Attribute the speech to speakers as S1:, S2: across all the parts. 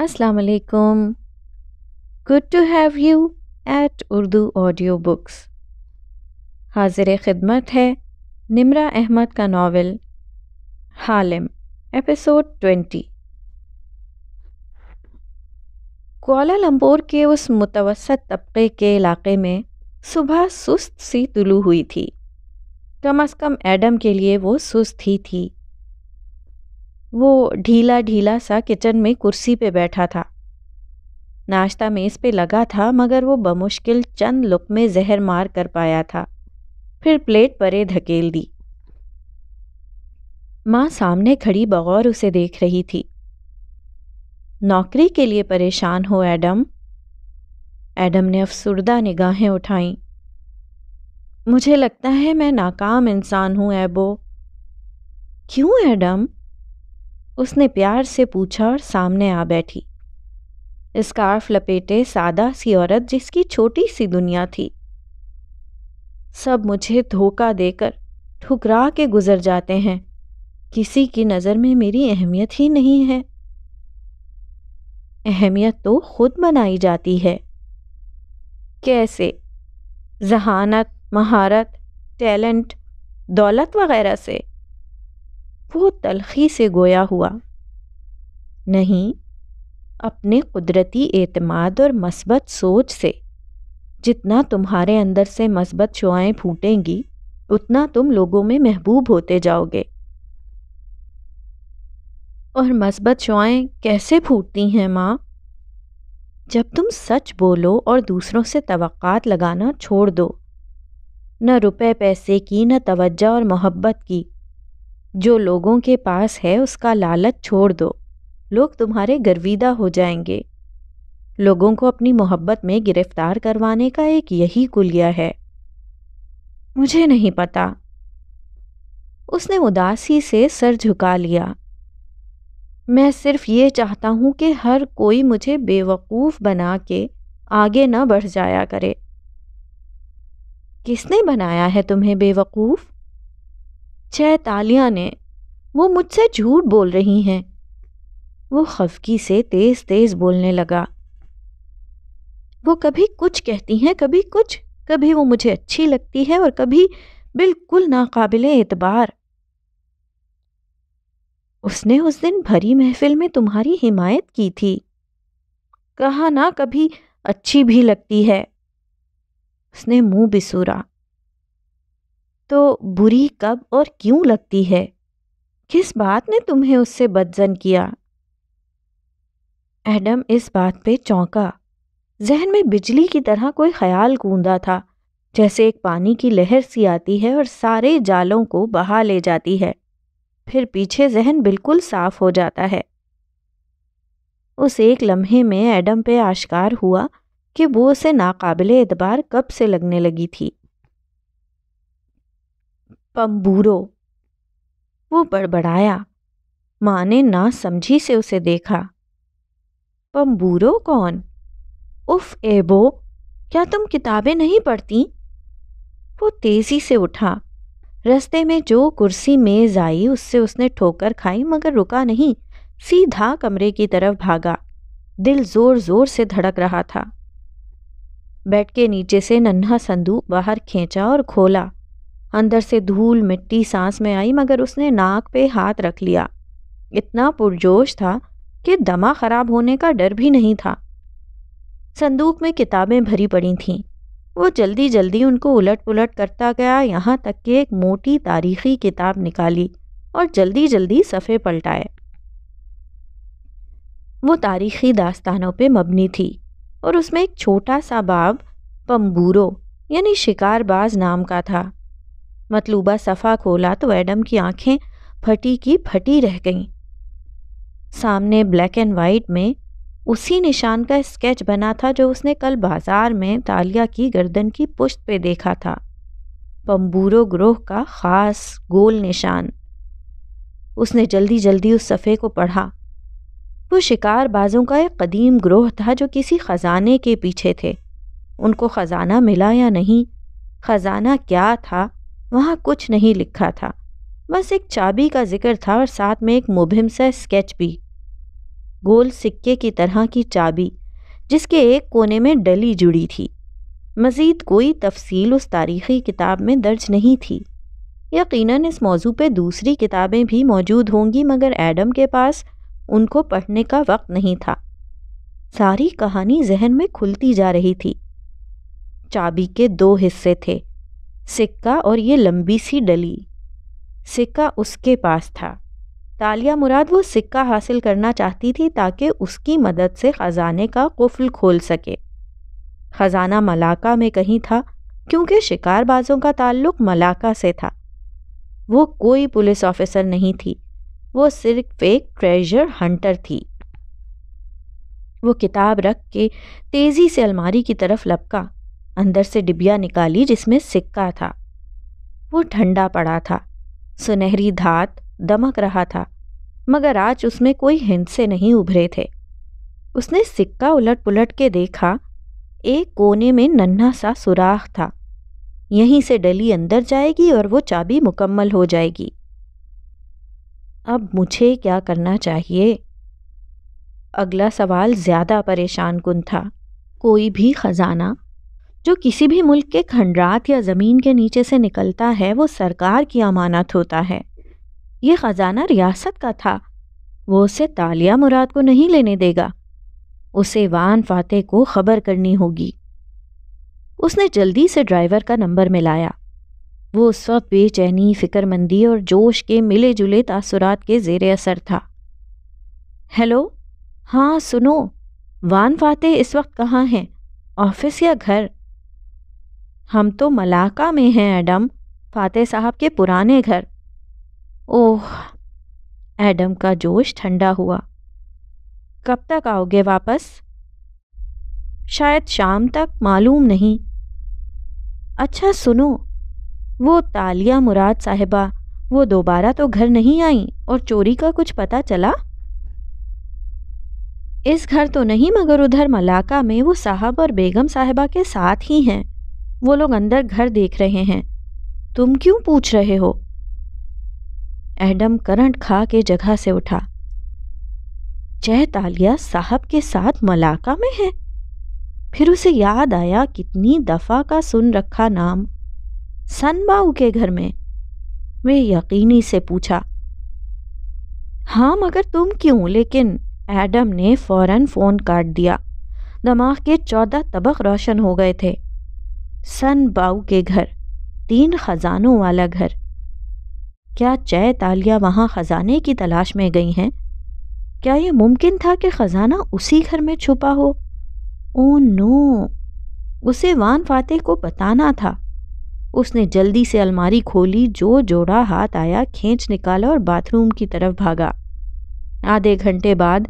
S1: अस्सलाम वालेकुम good to have you at Urdu audio books हाजिर खिदमत है निमरा अहमद का novel Haalim episode twenty Kuala Lumpur के उस मुतवसत तबके के इलाके में सुबह सुस्त सी तुलू हुई थी कम अज़ कम एडम के लिए वो सुस्त ही थी वो ढीला ढीला सा किचन में कुर्सी पे बैठा था नाश्ता मेज़ पे लगा था मगर वो बमुश्किल चंद लुक में जहर मार कर पाया था फिर प्लेट परे धकेल दी माँ सामने खड़ी बगौर उसे देख रही थी नौकरी के लिए परेशान हो एडम एडम ने अफसरदा निगाहें उठाईं मुझे लगता है मैं नाकाम इंसान हूँ एबो क्यों एडम उसने प्यार से पूछा और सामने आ बैठी स्कार्फ लपेटे सादा सी औरत जिसकी छोटी सी दुनिया थी सब मुझे धोखा देकर ठुकरा के गुजर जाते हैं किसी की नज़र में मेरी अहमियत ही नहीं है अहमियत तो खुद बनाई जाती है कैसे जहानत महारत टैलेंट दौलत वगैरह से वो तलखी से गोया हुआ नहीं अपने कुदरती एतमाद और मस्बत सोच से जितना तुम्हारे अंदर से मस्बत शुआएँ फूटेंगी उतना तुम लोगों में महबूब होते जाओगे और मस्बत शुआएँ कैसे फूटती हैं माँ जब तुम सच बोलो और दूसरों से तवक्कात लगाना छोड़ दो न रुपए पैसे की न तवज्जा और मोहब्बत की जो लोगों के पास है उसका लालच छोड़ दो लोग तुम्हारे गर्विदा हो जाएंगे लोगों को अपनी मोहब्बत में गिरफ्तार करवाने का एक यही कुलिया है मुझे नहीं पता उसने उदासी से सर झुका लिया मैं सिर्फ ये चाहता हूं कि हर कोई मुझे बेवकूफ़ बना के आगे न बढ़ जाया करे किसने बनाया है तुम्हें बेवकूफ़ छह तालियां ने वो मुझसे झूठ बोल रही हैं वो खफकी से तेज तेज बोलने लगा वो कभी कुछ कहती हैं कभी कुछ कभी वो मुझे अच्छी लगती है और कभी बिल्कुल नाकाबिल एतबार उसने उस दिन भरी महफिल में तुम्हारी हिमायत की थी कहा ना कभी अच्छी भी लगती है उसने मुंह बिसूरा तो बुरी कब और क्यों लगती है किस बात ने तुम्हें उससे बदजन किया एडम इस बात पे चौंका जहन में बिजली की तरह कोई ख्याल गूंदा था जैसे एक पानी की लहर सी आती है और सारे जालों को बहा ले जाती है फिर पीछे जहन बिल्कुल साफ हो जाता है उस एक लम्हे में एडम पे आश्कार हुआ कि वो उसे नाकाबिल एतबार कब से लगने लगी थी पम्बूरो वो बड़बड़ाया माँ ने ना समझी से उसे देखा पम्बूरो कौन उफ एबो क्या तुम किताबें नहीं पढ़ती वो तेज़ी से उठा रस्ते में जो कुर्सी मेज आई उससे उसने ठोकर खाई मगर रुका नहीं सीधा कमरे की तरफ भागा दिल जोर जोर से धड़क रहा था बेड के नीचे से नन्हा संदूक बाहर खींचा और खोला अंदर से धूल मिट्टी सांस में आई मगर उसने नाक पे हाथ रख लिया इतना पुरजोश था कि दमा खराब होने का डर भी नहीं था संदूक में किताबें भरी पड़ी थीं वो जल्दी जल्दी उनको उलट पुलट करता गया यहाँ तक कि एक मोटी तारीखी किताब निकाली और जल्दी जल्दी सफ़े पलटाए वो तारीखी दास्तानों पे मबनी थी और उसमें एक छोटा सा बाब पम्बूरो यानी शिकारबाज नाम का था मतलूबा सफ़ा खोला तो एडम की आंखें फटी की फटी रह गईं सामने ब्लैक एंड वाइट में उसी निशान का स्केच बना था जो उसने कल बाजार में तालिया की गर्दन की पुश्त पे देखा था पम्बूरो ग्रोह का ख़ास गोल निशान उसने जल्दी जल्दी उस सफ़े को पढ़ा वो शिकार बाजों का एक कदीम ग्रोह था जो किसी ख़जाने के पीछे थे उनको ख़जाना मिला या नहीं ख़जाना क्या था वहाँ कुछ नहीं लिखा था बस एक चाबी का जिक्र था और साथ में एक मुबिम सा स्केच भी गोल सिक्के की तरह की चाबी जिसके एक कोने में डली जुड़ी थी मज़ीद कोई तफसील उस तारीख़ी किताब में दर्ज नहीं थी यकीनन इस मौजू पे दूसरी किताबें भी मौजूद होंगी मगर एडम के पास उनको पढ़ने का वक्त नहीं था सारी कहानी जहन में खुलती जा रही थी चाबी के दो हिस्से थे सिक्का और ये लंबी सी डली सिक्का उसके पास था तालिया मुराद वो सिक्का हासिल करना चाहती थी ताकि उसकी मदद से ख़जाने का कफल खोल सके ख़जाना मलाका में कहीं था क्योंकि शिकारबाजों का ताल्लुक मलाका से था वो कोई पुलिस ऑफिसर नहीं थी वो सिर्फ एक ट्रेजर हंटर थी वो किताब रख के तेज़ी से अलमारी की तरफ लपका अंदर से डिबिया निकाली जिसमें सिक्का था वो ठंडा पड़ा था सुनहरी धात दमक रहा था मगर आज उसमें कोई हिंद से नहीं उभरे थे उसने सिक्का उलट पुलट के देखा एक कोने में नन्हा सा सुराख था यहीं से डली अंदर जाएगी और वो चाबी मुकम्मल हो जाएगी अब मुझे क्या करना चाहिए अगला सवाल ज़्यादा परेशान कुन था कोई भी ख़जाना जो किसी भी मुल्क के खंडरात या ज़मीन के नीचे से निकलता है वो सरकार की अमानत होता है ये ख़जाना रियासत का था वो उसे तालिया मुराद को नहीं लेने देगा उसे वान फाते को खबर करनी होगी उसने जल्दी से ड्राइवर का नंबर मिलाया वो उस वक्त बेचैनी फिक्रमंदी और जोश के मिले जुले तासुरात के जेर असर था हेलो हाँ सुनो वान फाते इस वक्त कहाँ हैं ऑफिस या घर हम तो मलाका में हैं एडम फातेह साहब के पुराने घर ओह एडम का जोश ठंडा हुआ कब तक आओगे वापस शायद शाम तक मालूम नहीं अच्छा सुनो वो तालिया मुराद साहिबा वो दोबारा तो घर नहीं आई और चोरी का कुछ पता चला इस घर तो नहीं मगर उधर मलाका में वो साहब और बेगम साहिबा के साथ ही हैं वो लोग अंदर घर देख रहे हैं तुम क्यों पूछ रहे हो एडम करंट खा के जगह से उठा जय तालिया साहब के साथ मलाका में है फिर उसे याद आया कितनी दफ़ा का सुन रखा नाम सनबाऊ के घर में वे यकीनी से पूछा हाँ मगर तुम क्यों लेकिन एडम ने फौरन फ़ोन काट दिया दिमाग के चौदह तबक रोशन हो गए थे सन बाऊ के घर तीन खजानों वाला घर क्या चय तालिया वहाँ खजाने की तलाश में गई हैं क्या ये मुमकिन था कि खजाना उसी घर में छुपा हो ओ नो उसे वान फातेह को बताना था उसने जल्दी से अलमारी खोली जो जोड़ा हाथ आया खींच निकाला और बाथरूम की तरफ भागा आधे घंटे बाद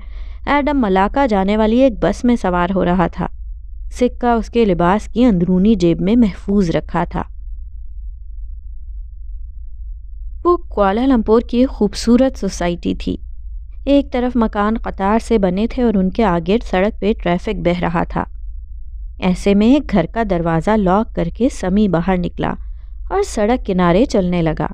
S1: एडम मलाका जाने वाली एक बस में सवार हो रहा था सिक्का उसके लिबास की अंदरूनी जेब में महफूज रखा था वो क्वालालंपुर की एक खूबसूरत सोसाइटी थी एक तरफ मकान कतार से बने थे और उनके आगे सड़क पे ट्रैफिक बह रहा था ऐसे में एक घर का दरवाज़ा लॉक करके समी बाहर निकला और सड़क किनारे चलने लगा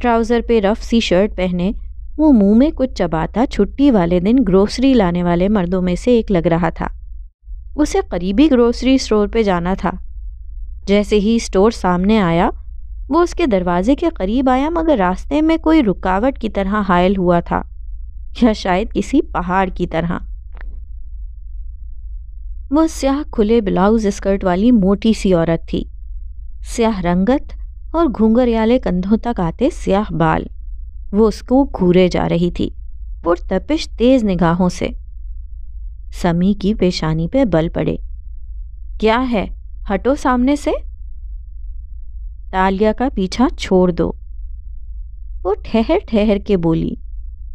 S1: ट्राउज़र पे रफ सी शर्ट पहने वो मुंह में कुछ चबाता छुट्टी वाले दिन ग्रोसरी लाने वाले मर्दों में से एक लग रहा था उसे करीबी ग्रोसरी स्टोर पे जाना था जैसे ही स्टोर सामने आया वो उसके दरवाजे के करीब आया मगर रास्ते में कोई रुकावट की तरह हायल हुआ था या शायद किसी पहाड़ की तरह वो स्याह खुले ब्लाउज स्कर्ट वाली मोटी सी औरत थी स्याह रंगत और घूंघरियाले कंधों तक आते स्याह बाल वो उसको घूरे जा रही थी पुर तपिश तेज निगाहों से समी की पेशानी पे बल पड़े क्या है हटो सामने से तालिया का पीछा छोड़ दो वो ठहर ठहर के बोली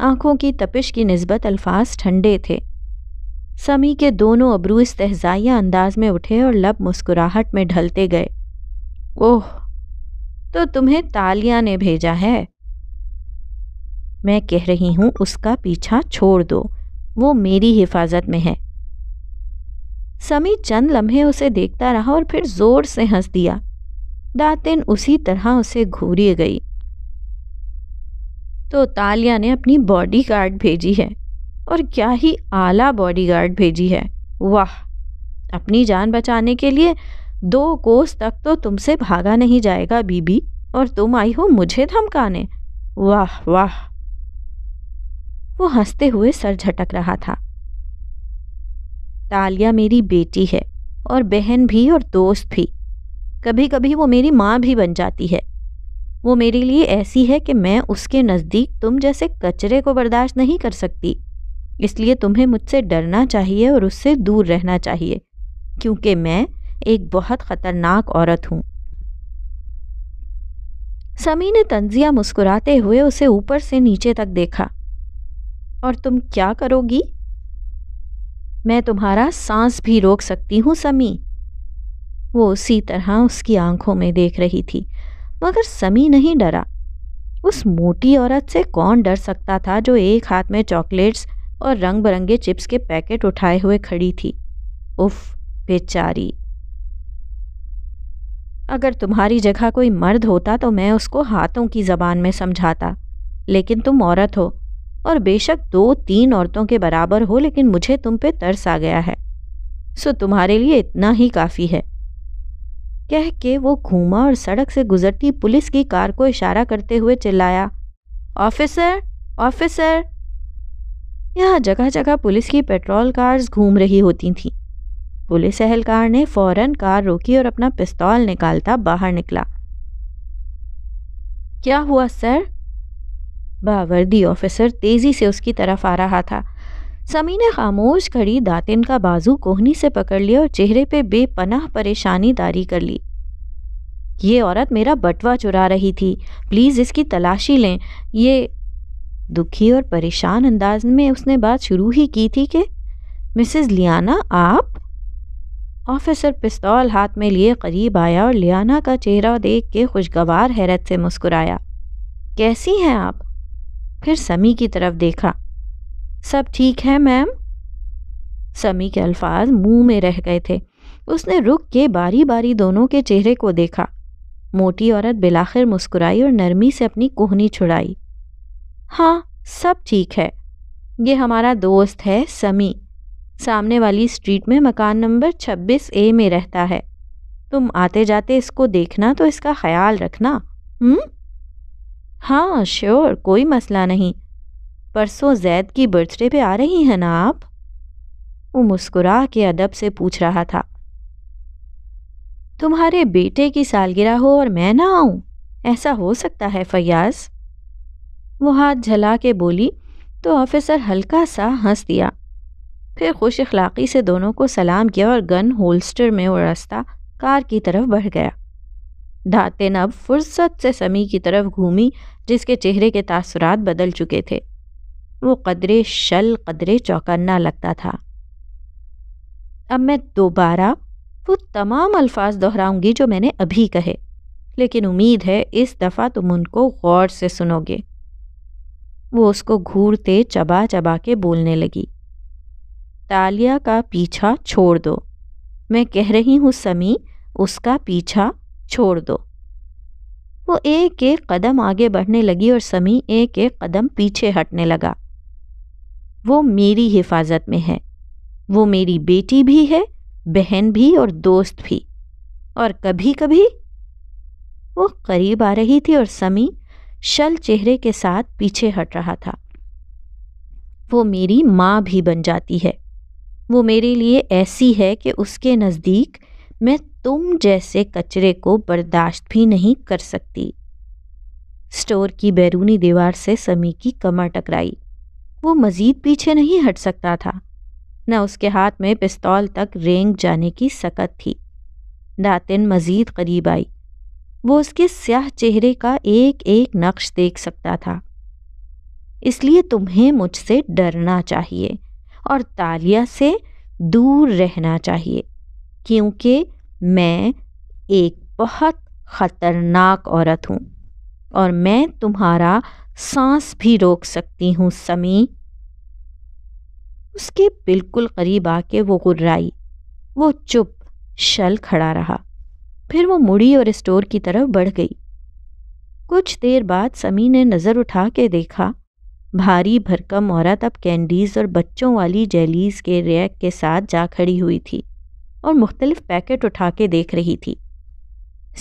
S1: आंखों की तपिश की नस्बत अल्फाज ठंडे थे समी के दोनों अबरू इस तहजाइया अंदाज में उठे और लब मुस्कुराहट में ढलते गए ओह तो तुम्हें तालिया ने भेजा है मैं कह रही हूं उसका पीछा छोड़ दो वो मेरी हिफाजत में है समी चंद लम्हे उसे देखता रहा और फिर जोर से हंस दिया दातिन उसी तरह उसे घूरी गई तो तालिया ने अपनी बॉडी गार्ड भेजी है और क्या ही आला बॉडी गार्ड भेजी है वाह अपनी जान बचाने के लिए दो कोस तक तो तुमसे भागा नहीं जाएगा बीबी और तुम आई हो मुझे धमकाने वाह वाह वो हंसते हुए सर झटक रहा था तालिया मेरी बेटी है और बहन भी और दोस्त भी कभी कभी वो मेरी माँ भी बन जाती है वो मेरे लिए ऐसी है कि मैं उसके नज़दीक तुम जैसे कचरे को बर्दाश्त नहीं कर सकती इसलिए तुम्हें मुझसे डरना चाहिए और उससे दूर रहना चाहिए क्योंकि मैं एक बहुत ख़तरनाक औरत हूँ समी ने तंजिया मुस्कुराते हुए उसे ऊपर से नीचे तक देखा और तुम क्या करोगी मैं तुम्हारा सांस भी रोक सकती हूँ समी वो उसी तरह उसकी आंखों में देख रही थी मगर समी नहीं डरा उस मोटी औरत से कौन डर सकता था जो एक हाथ में चॉकलेट्स और रंग बिरंगे चिप्स के पैकेट उठाए हुए खड़ी थी उफ बेचारी अगर तुम्हारी जगह कोई मर्द होता तो मैं उसको हाथों की ज़बान में समझाता लेकिन तुम औरत हो और बेशक दो तीन औरतों के बराबर हो लेकिन मुझे तुम पे तरस आ गया है सो तुम्हारे लिए इतना ही काफ़ी है कह के वो घूमा और सड़क से गुजरती पुलिस की कार को इशारा करते हुए चिल्लाया ऑफिसर ऑफिसर यहाँ जगह जगह पुलिस की पेट्रोल कार्स घूम रही होती थीं पुलिस अहलकार ने फौरन कार रोकी और अपना पिस्तौल निकालता बाहर निकला क्या हुआ सर बावर्दी ऑफिसर तेज़ी से उसकी तरफ आ रहा था समी ने खामोश खड़ी दातिन का बाजू कोहनी से पकड़ लिया और चेहरे पे बेपनाह परेशानी दारी कर ली ये औरत मेरा बटवा चुरा रही थी प्लीज़ इसकी तलाशी लें ये दुखी और परेशान अंदाज में उसने बात शुरू ही की थी कि मिसेस लियाना आप ऑफिसर पिस्तौल हाथ में लिए करीब आया और लियाना का चेहरा देख के खुशगवार हैरत से मुस्कुराया कैसी हैं आप फिर समी की तरफ देखा सब ठीक है मैम समी के अल्फाज मुंह में रह गए थे उसने रुक के बारी बारी दोनों के चेहरे को देखा मोटी औरत बिलाखिर मुस्कुराई और नरमी से अपनी कोहनी छुड़ाई हाँ सब ठीक है ये हमारा दोस्त है समी सामने वाली स्ट्रीट में मकान नंबर 26 ए में रहता है तुम आते जाते इसको देखना तो इसका ख्याल रखना हम्म हाँ श्योर कोई मसला नहीं परसों जैद की बर्थडे पे आ रही हैं ना आप वो मुस्कुरा के अदब से पूछ रहा था तुम्हारे बेटे की सालगिरह हो और मैं ना आऊं ऐसा हो सकता है फयाज वो हाथ झला के बोली तो ऑफिसर हल्का सा हंस दिया फिर खुश अखलाक़ी से दोनों को सलाम किया और गन होल्स्टर में वो रास्ता कार की तरफ बढ़ गया धातिन अब फुर्सत से समी की तरफ घूमी जिसके चेहरे के तासरात बदल चुके थे वो कदरे शल कदरे चौकन्ना लगता था अब मैं दोबारा वो तमाम अल्फाज दोहराऊंगी जो मैंने अभी कहे लेकिन उम्मीद है इस दफ़ा तुम उनको गौर से सुनोगे वो उसको घूरते चबा चबा के बोलने लगी तालिया का पीछा छोड़ दो मैं कह रही हूँ समी उसका पीछा छोड़ दो वो एक एक कदम आगे बढ़ने लगी और समी एक एक कदम पीछे हटने लगा वो मेरी हिफाजत में है वो मेरी बेटी भी है बहन भी और दोस्त भी और कभी कभी वो करीब आ रही थी और समी शल चेहरे के साथ पीछे हट रहा था वो मेरी माँ भी बन जाती है वो मेरे लिए ऐसी है कि उसके नज़दीक मैं तुम जैसे कचरे को बर्दाश्त भी नहीं कर सकती स्टोर की बैरूनी दीवार से समी की कमर टकराई वो मज़ीद पीछे नहीं हट सकता था न उसके हाथ में पिस्तौल तक रेंग जाने की सकत थी दातिन मज़ीद करीब आई वो उसके स्याह चेहरे का एक एक नक्श देख सकता था इसलिए तुम्हें मुझसे डरना चाहिए और तालिया से दूर रहना चाहिए क्योंकि मैं एक बहुत ख़तरनाक औरत हूँ और मैं तुम्हारा सांस भी रोक सकती हूँ समी उसके बिल्कुल करीब आके वो गुर्राई वो चुप शल खड़ा रहा फिर वो मुड़ी और स्टोर की तरफ बढ़ गई कुछ देर बाद समी ने नज़र उठा के देखा भारी भरकम औरत अब कैंडीज़ और बच्चों वाली जेलीज़ के रैक के साथ जा खड़ी हुई थी और मुख्तलिफ पैकेट उठा के देख रही थी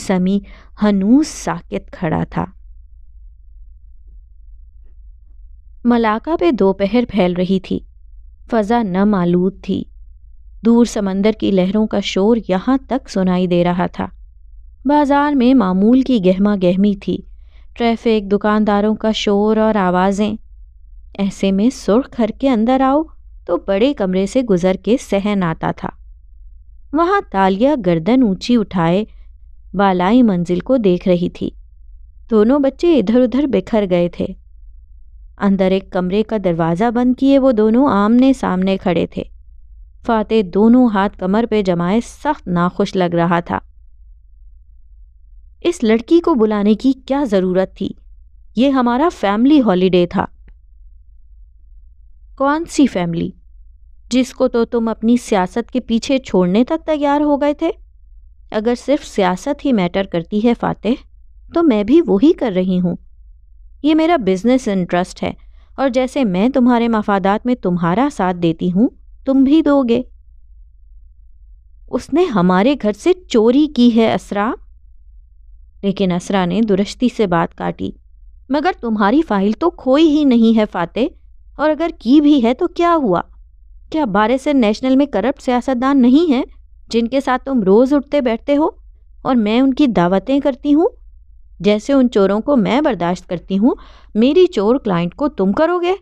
S1: समी हनूस साकित खड़ा था मलाका पे दोपहर फैल रही थी फजा न मालूद थी दूर समंदर की लहरों का शोर यहां तक सुनाई दे रहा था बाजार में मामूल की गहमा गहमी थी ट्रैफिक दुकानदारों का शोर और आवाज़ें ऐसे में सुर्ख घर के अंदर आओ तो बड़े कमरे से गुजर के सहन आता था वहाँ तालिया गर्दन ऊंची उठाए बालाई मंजिल को देख रही थी दोनों बच्चे इधर उधर बिखर गए थे अंदर एक कमरे का दरवाज़ा बंद किए वो दोनों आमने सामने खड़े थे फाते दोनों हाथ कमर पे जमाए सख्त नाखुश लग रहा था इस लड़की को बुलाने की क्या ज़रूरत थी ये हमारा फैमिली हॉलीडे था कौन सी फैमिली जिसको तो तुम अपनी सियासत के पीछे छोड़ने तक तैयार हो गए थे अगर सिर्फ सियासत ही मैटर करती है फातेह तो मैं भी वही कर रही हूँ ये मेरा बिजनेस इंटरेस्ट है और जैसे मैं तुम्हारे मफादात में तुम्हारा साथ देती हूँ तुम भी दोगे उसने हमारे घर से चोरी की है असरा लेकिन असरा ने दुरुस्ती से बात काटी मगर तुम्हारी फाइल तो खोई ही नहीं है फाते और अगर की भी है तो क्या हुआ क्या से नेशनल में करप्ट सियासतदान नहीं हैं जिनके साथ तुम रोज़ उठते बैठते हो और मैं उनकी दावतें करती हूँ जैसे उन चोरों को मैं बर्दाश्त करती हूँ मेरी चोर क्लाइंट को तुम करोगे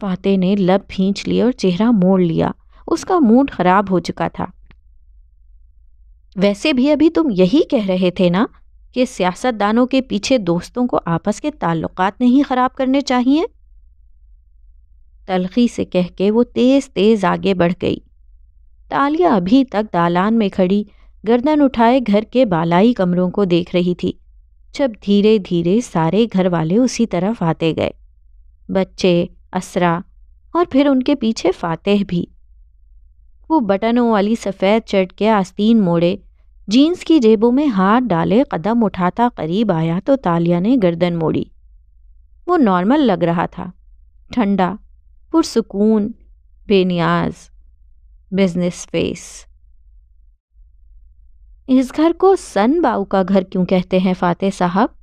S1: फाते ने लब खींच लिए और चेहरा मोड़ लिया उसका मूड खराब हो चुका था वैसे भी अभी तुम यही कह रहे थे ना कि सियासतदानों के पीछे दोस्तों को आपस के ताल्लुकात नहीं ख़राब करने चाहिए तलखी से कह के वो तेज़ तेज़ आगे बढ़ गई तालिया अभी तक दालान में खड़ी गर्दन उठाए घर के बालाई कमरों को देख रही थी जब धीरे धीरे सारे घर वाले उसी तरफ आते गए बच्चे असरा और फिर उनके पीछे फातेह भी वो बटनों वाली सफ़ेद चट के आस्तीन मोड़े जीन्स की जेबों में हाथ डाले कदम उठाता करीब आया तो तालिया ने गर्दन मोड़ी वो नॉर्मल लग रहा था ठंडा पुरसकून बेनियाज बिजनेस फेस इस घर को सन बाऊ का घर क्यों कहते हैं फाते साहब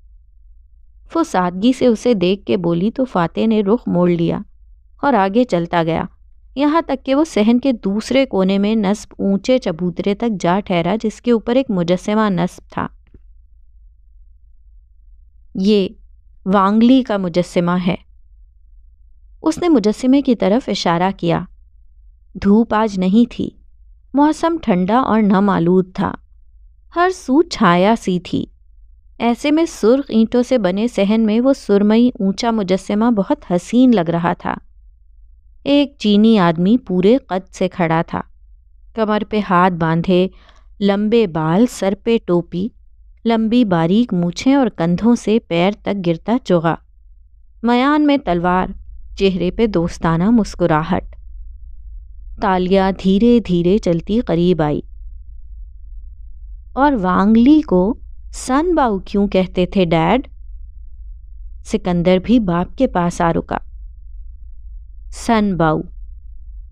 S1: वो सादगी से उसे देख के बोली तो फाते ने रुख मोड़ लिया और आगे चलता गया यहाँ तक कि वो सहन के दूसरे कोने में नस्ब ऊंचे चबूतरे तक जा ठहरा जिसके ऊपर एक मुजस्मा नस्ब था ये वांगली का मुजस्मा है उसने मुजस्मे की तरफ इशारा किया धूप आज नहीं थी मौसम ठंडा और नम आलूद था हर सू छाया सी थी ऐसे में सुर्ख ईंटों से बने सहन में वो सुरमई ऊंचा मुजस्मा बहुत हसीन लग रहा था एक चीनी आदमी पूरे कद से खड़ा था कमर पे हाथ बांधे लंबे बाल सर पे टोपी लंबी बारीक मूछें और कंधों से पैर तक गिरता चोगा मयान में तलवार चेहरे पे दोस्ताना मुस्कुराहट तालिया धीरे धीरे चलती करीब आई और वांगली को सन बाऊ क्यों कहते थे डैड सिकंदर भी बाप के पास आ रुका सन बाऊ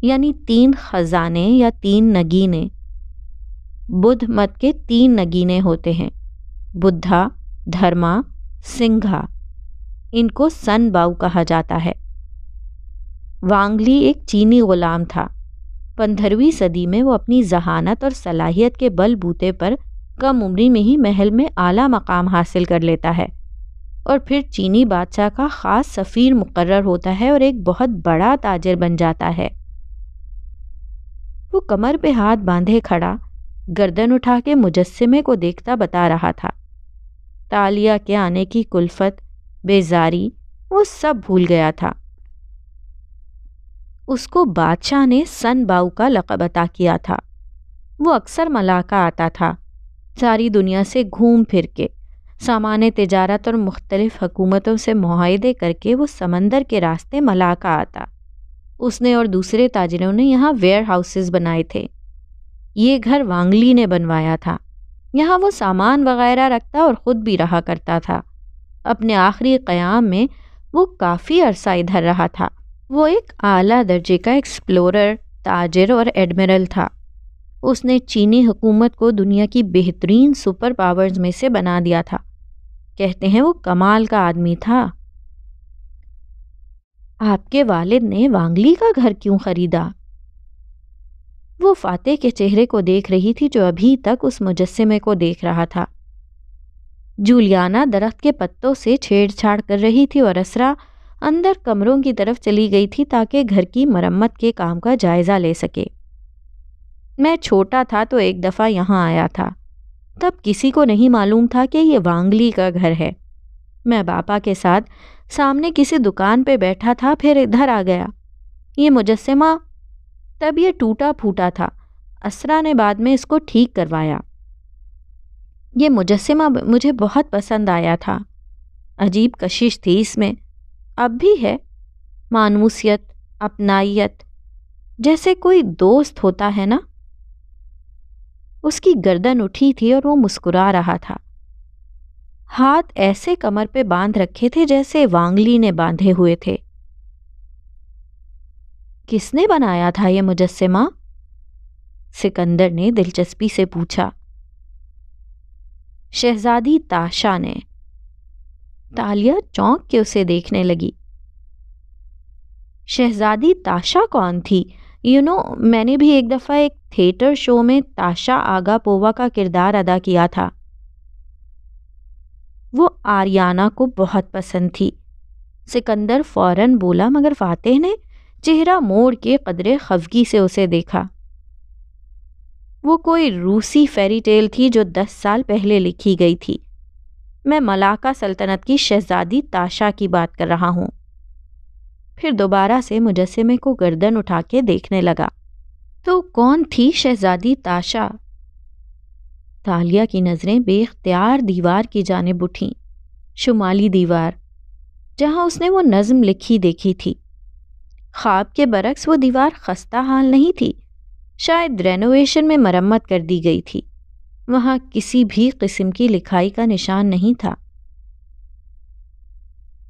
S1: यानी तीन खजाने या तीन नगीने बुद्ध मत के तीन नगीने होते हैं बुद्धा धर्मा सिंघा इनको सन बाऊ कहा जाता है वांगली एक चीनी गुलाम था पंद्रहवीं सदी में वो अपनी जहानत और सलाहियत के बल बूते पर कम उम्री में ही महल में आला मकाम हासिल कर लेता है और फिर चीनी बादशाह का ख़ास सफ़ीर मुकर्र होता है और एक बहुत बड़ा ताजर बन जाता है वो कमर पे हाथ बांधे खड़ा गर्दन उठा के मुजस्मे को देखता बता रहा था तालिया के आने की कुल्फत बेजारी वो सब भूल गया था उसको बादशाह ने सन बाऊ का लकब अता किया था वो अक्सर मलाका आता था सारी दुनिया से घूम फिर के सामान तजारत और मुख्तलिफ हकूमतों से माहदे करके वो समंदर के रास्ते मलाका आता उसने और दूसरे ताजरों ने यहाँ वेयर हाउसेस बनाए थे ये घर वांगली ने बनवाया था यहाँ वो सामान वगैरह रखता और ख़ुद भी रहा करता था अपने आखिरी क़याम में वो काफ़ी अरसा इधर रहा था वो एक आला दर्जे का एक्सप्लोरर ताजर और एडमिरल था उसने चीनी हुकूमत को दुनिया की बेहतरीन सुपर पावर्स में से बना दिया था कहते हैं वो कमाल का आदमी था आपके वालिद ने वांगली का घर क्यों खरीदा वो फाते के चेहरे को देख रही थी जो अभी तक उस मुजस्मे को देख रहा था जूलियाना दरख्त के पत्तों से छेड़छाड़ कर रही थी और असरा अंदर कमरों की तरफ चली गई थी ताकि घर की मरम्मत के काम का जायज़ा ले सके मैं छोटा था तो एक दफ़ा यहाँ आया था तब किसी को नहीं मालूम था कि ये वांगली का घर है मैं बापा के साथ सामने किसी दुकान पे बैठा था फिर इधर आ गया ये मुजस्मा तब ये टूटा फूटा था असरा ने बाद में इसको ठीक करवाया ये मुजस्मा मुझे बहुत पसंद आया था अजीब कशिश थी इसमें अब भी है मानूसियत अपनाइत जैसे कोई दोस्त होता है ना उसकी गर्दन उठी थी और वो मुस्कुरा रहा था हाथ ऐसे कमर पे बांध रखे थे जैसे वांगली ने बांधे हुए थे किसने बनाया था यह मुजस्मा सिकंदर ने दिलचस्पी से पूछा शहजादी ताशा ने तालिया चौंक के उसे देखने लगी शहजादी ताशा कौन थी यू you नो know, मैंने भी एक दफ़ा एक थिएटर शो में ताशा आगा पोवा का किरदार अदा किया था वो आर्याना को बहुत पसंद थी सिकंदर फौरन बोला मगर फातेह ने चेहरा मोड़ के कदरे खफगी से उसे देखा वो कोई रूसी फेरी टेल थी जो दस साल पहले लिखी गई थी मैं मलाका सल्तनत की शहजादी ताशा की बात कर रहा हूँ फिर दोबारा से मुजस्मे को गर्दन उठा के देखने लगा तो कौन थी शहजादी ताशा तालिया की नज़रें बेख्तियार दीवार की जानब उठी शुमाली दीवार जहाँ उसने वो नज़म लिखी देखी थी ख्वाब के बरक्स वो दीवार खस्ता हाल नहीं थी शायद रेनोवेशन में मरम्मत कर दी गई थी वहां किसी भी किस्म की लिखाई का निशान नहीं था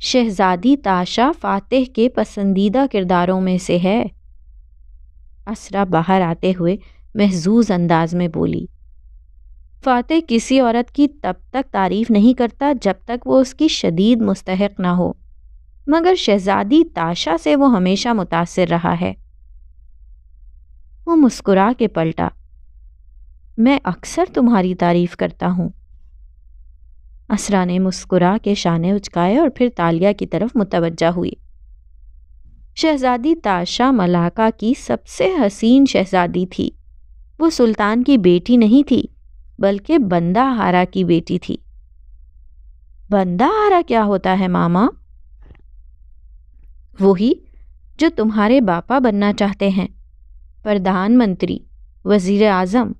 S1: शहजादी ताशा फातेह के पसंदीदा किरदारों में से है असरा बाहर आते हुए महजूज अंदाज में बोली फातेह किसी औरत की तब तक तारीफ नहीं करता जब तक वो उसकी शदीद मुस्तक ना हो मगर शहजादी ताशा से वो हमेशा मुतासर रहा है वो मुस्कुरा के पलटा मैं अक्सर तुम्हारी तारीफ़ करता हूँ असरा ने मुस्कुरा के शाने उचकाए और फिर तालिया की तरफ मुतवजा हुई शहजादी ताशा मलाका की सबसे हसीन शहजादी थी वो सुल्तान की बेटी नहीं थी बल्कि बंदा हारा की बेटी थी बंदा हारा क्या होता है मामा वही जो तुम्हारे बापा बनना चाहते हैं प्रधानमंत्री वजीर आजम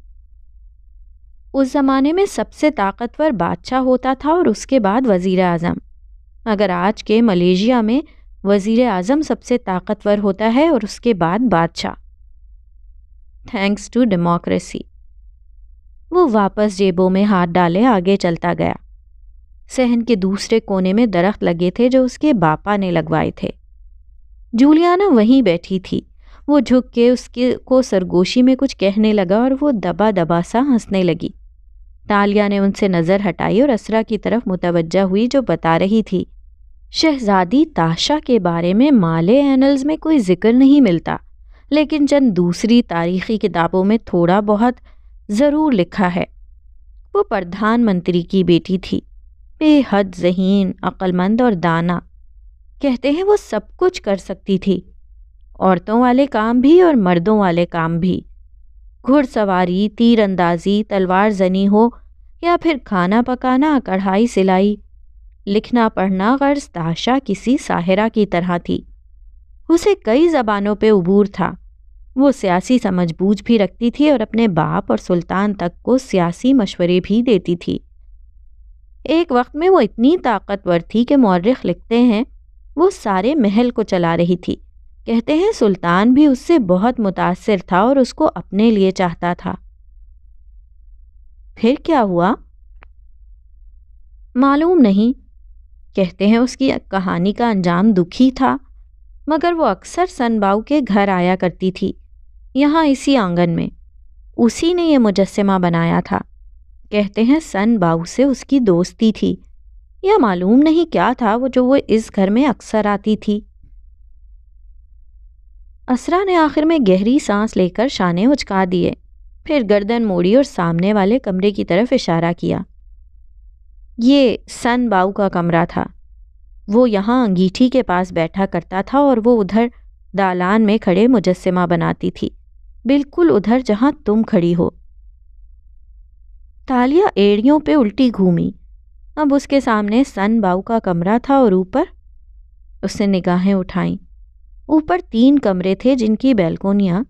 S1: उस ज़माने में सबसे ताकतवर बादशाह होता था और उसके बाद वज़ी अज़म मगर आज के मलेशिया में वज़ी अज़म सबसे ताकतवर होता है और उसके बाद बादशाह थैंक्स टू डेमोक्रेसी वो वापस जेबों में हाथ डाले आगे चलता गया सहन के दूसरे कोने में दरख्त लगे थे जो उसके बापा ने लगवाए थे जूलियाना वहीं बैठी थी वो झुक के उसके को सरगोशी में कुछ कहने लगा और वो दबा दबा सा हंसने लगी टालिया ने उनसे नज़र हटाई और असरा की तरफ मुतवजा हुई जो बता रही थी शहजादी ताशा के बारे में माले एनल्स में कोई जिक्र नहीं मिलता लेकिन चंद दूसरी तारीखी किताबों में थोड़ा बहुत ज़रूर लिखा है वो प्रधानमंत्री की बेटी थी बेहद जहीन अक्लमंद और दाना कहते हैं वो सब कुछ कर सकती थी औरतों वाले काम भी और मर्दों वाले काम भी घुड़सवारी तीरंदाजी तलवार जनी हो या फिर खाना पकाना कढ़ाई सिलाई लिखना पढ़ना गर्ज ताशा किसी साहिरा की तरह थी उसे कई जबानों पे उबूर था वो सियासी समझबूझ भी रखती थी और अपने बाप और सुल्तान तक को सियासी मशवरे भी देती थी एक वक्त में वो इतनी ताकतवर थी कि मौरख लिखते हैं वो सारे महल को चला रही थी कहते हैं सुल्तान भी उससे बहुत मुतासर था और उसको अपने लिए चाहता था फिर क्या हुआ मालूम नहीं कहते हैं उसकी कहानी का अंजाम दुखी था मगर वो अक्सर सनबाऊ के घर आया करती थी यहाँ इसी आंगन में उसी ने ये मुजस्मा बनाया था कहते हैं सनबाऊ से उसकी दोस्ती थी यह मालूम नहीं क्या था वो जो वो इस घर में अक्सर आती थी असरा ने आखिर में गहरी सांस लेकर शाने उचका दिए फिर गर्दन मोड़ी और सामने वाले कमरे की तरफ इशारा किया ये सन बाऊ का कमरा था वो यहाँ अंगीठी के पास बैठा करता था और वो उधर दालान में खड़े मुजस्मा बनाती थी बिल्कुल उधर जहाँ तुम खड़ी हो तालिया एड़ियों पे उल्टी घूमी अब उसके सामने सन बाऊ का कमरा था और ऊपर उसने निगाहें उठाईं ऊपर तीन कमरे थे जिनकी बैल्कोनियाँ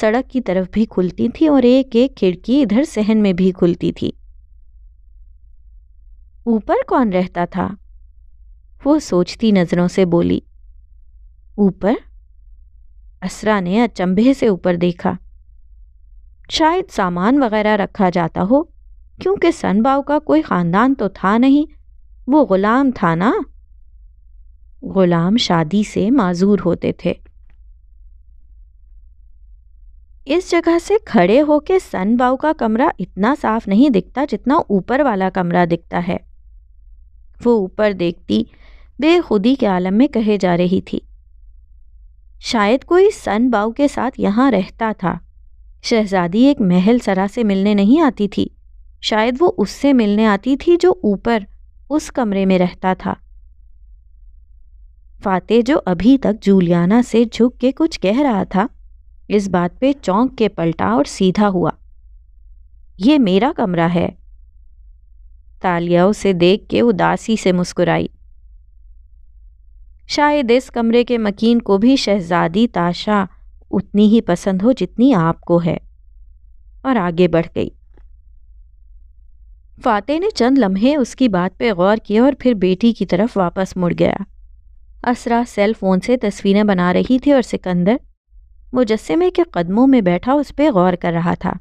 S1: सड़क की तरफ भी खुलती थी और एक एक खिड़की इधर सहन में भी खुलती थी ऊपर कौन रहता था वो सोचती नज़रों से बोली ऊपर असरा ने अचंभे से ऊपर देखा शायद सामान वगैरह रखा जाता हो क्योंकि सनबाव का कोई ख़ानदान तो था नहीं वो ग़ुलाम था ना गुलाम शादी से माजूर होते थे इस जगह से खड़े होके बाऊ का कमरा इतना साफ नहीं दिखता जितना ऊपर वाला कमरा दिखता है वो ऊपर देखती बेखुदी के आलम में कहे जा रही थी शायद कोई सन बाऊ के साथ यहाँ रहता था शहजादी एक महल सरा से मिलने नहीं आती थी शायद वो उससे मिलने आती थी जो ऊपर उस कमरे में रहता था फाते जो अभी तक जूलियाना से झुक के कुछ कह रहा था इस बात पे चौंक के पलटा और सीधा हुआ ये मेरा कमरा है तालिया उसे देख के उदासी से मुस्कुराई शायद इस कमरे के मकीन को भी शहजादी ताशा उतनी ही पसंद हो जितनी आपको है और आगे बढ़ गई फाते ने चंद लम्हे उसकी बात पे गौर किया और फिर बेटी की तरफ वापस मुड़ गया असरा सेल फ़ोन से तस्वीरें बना रही थी और सिकंदर मुजस्मे के कदमों में बैठा उस पर गौर कर रहा था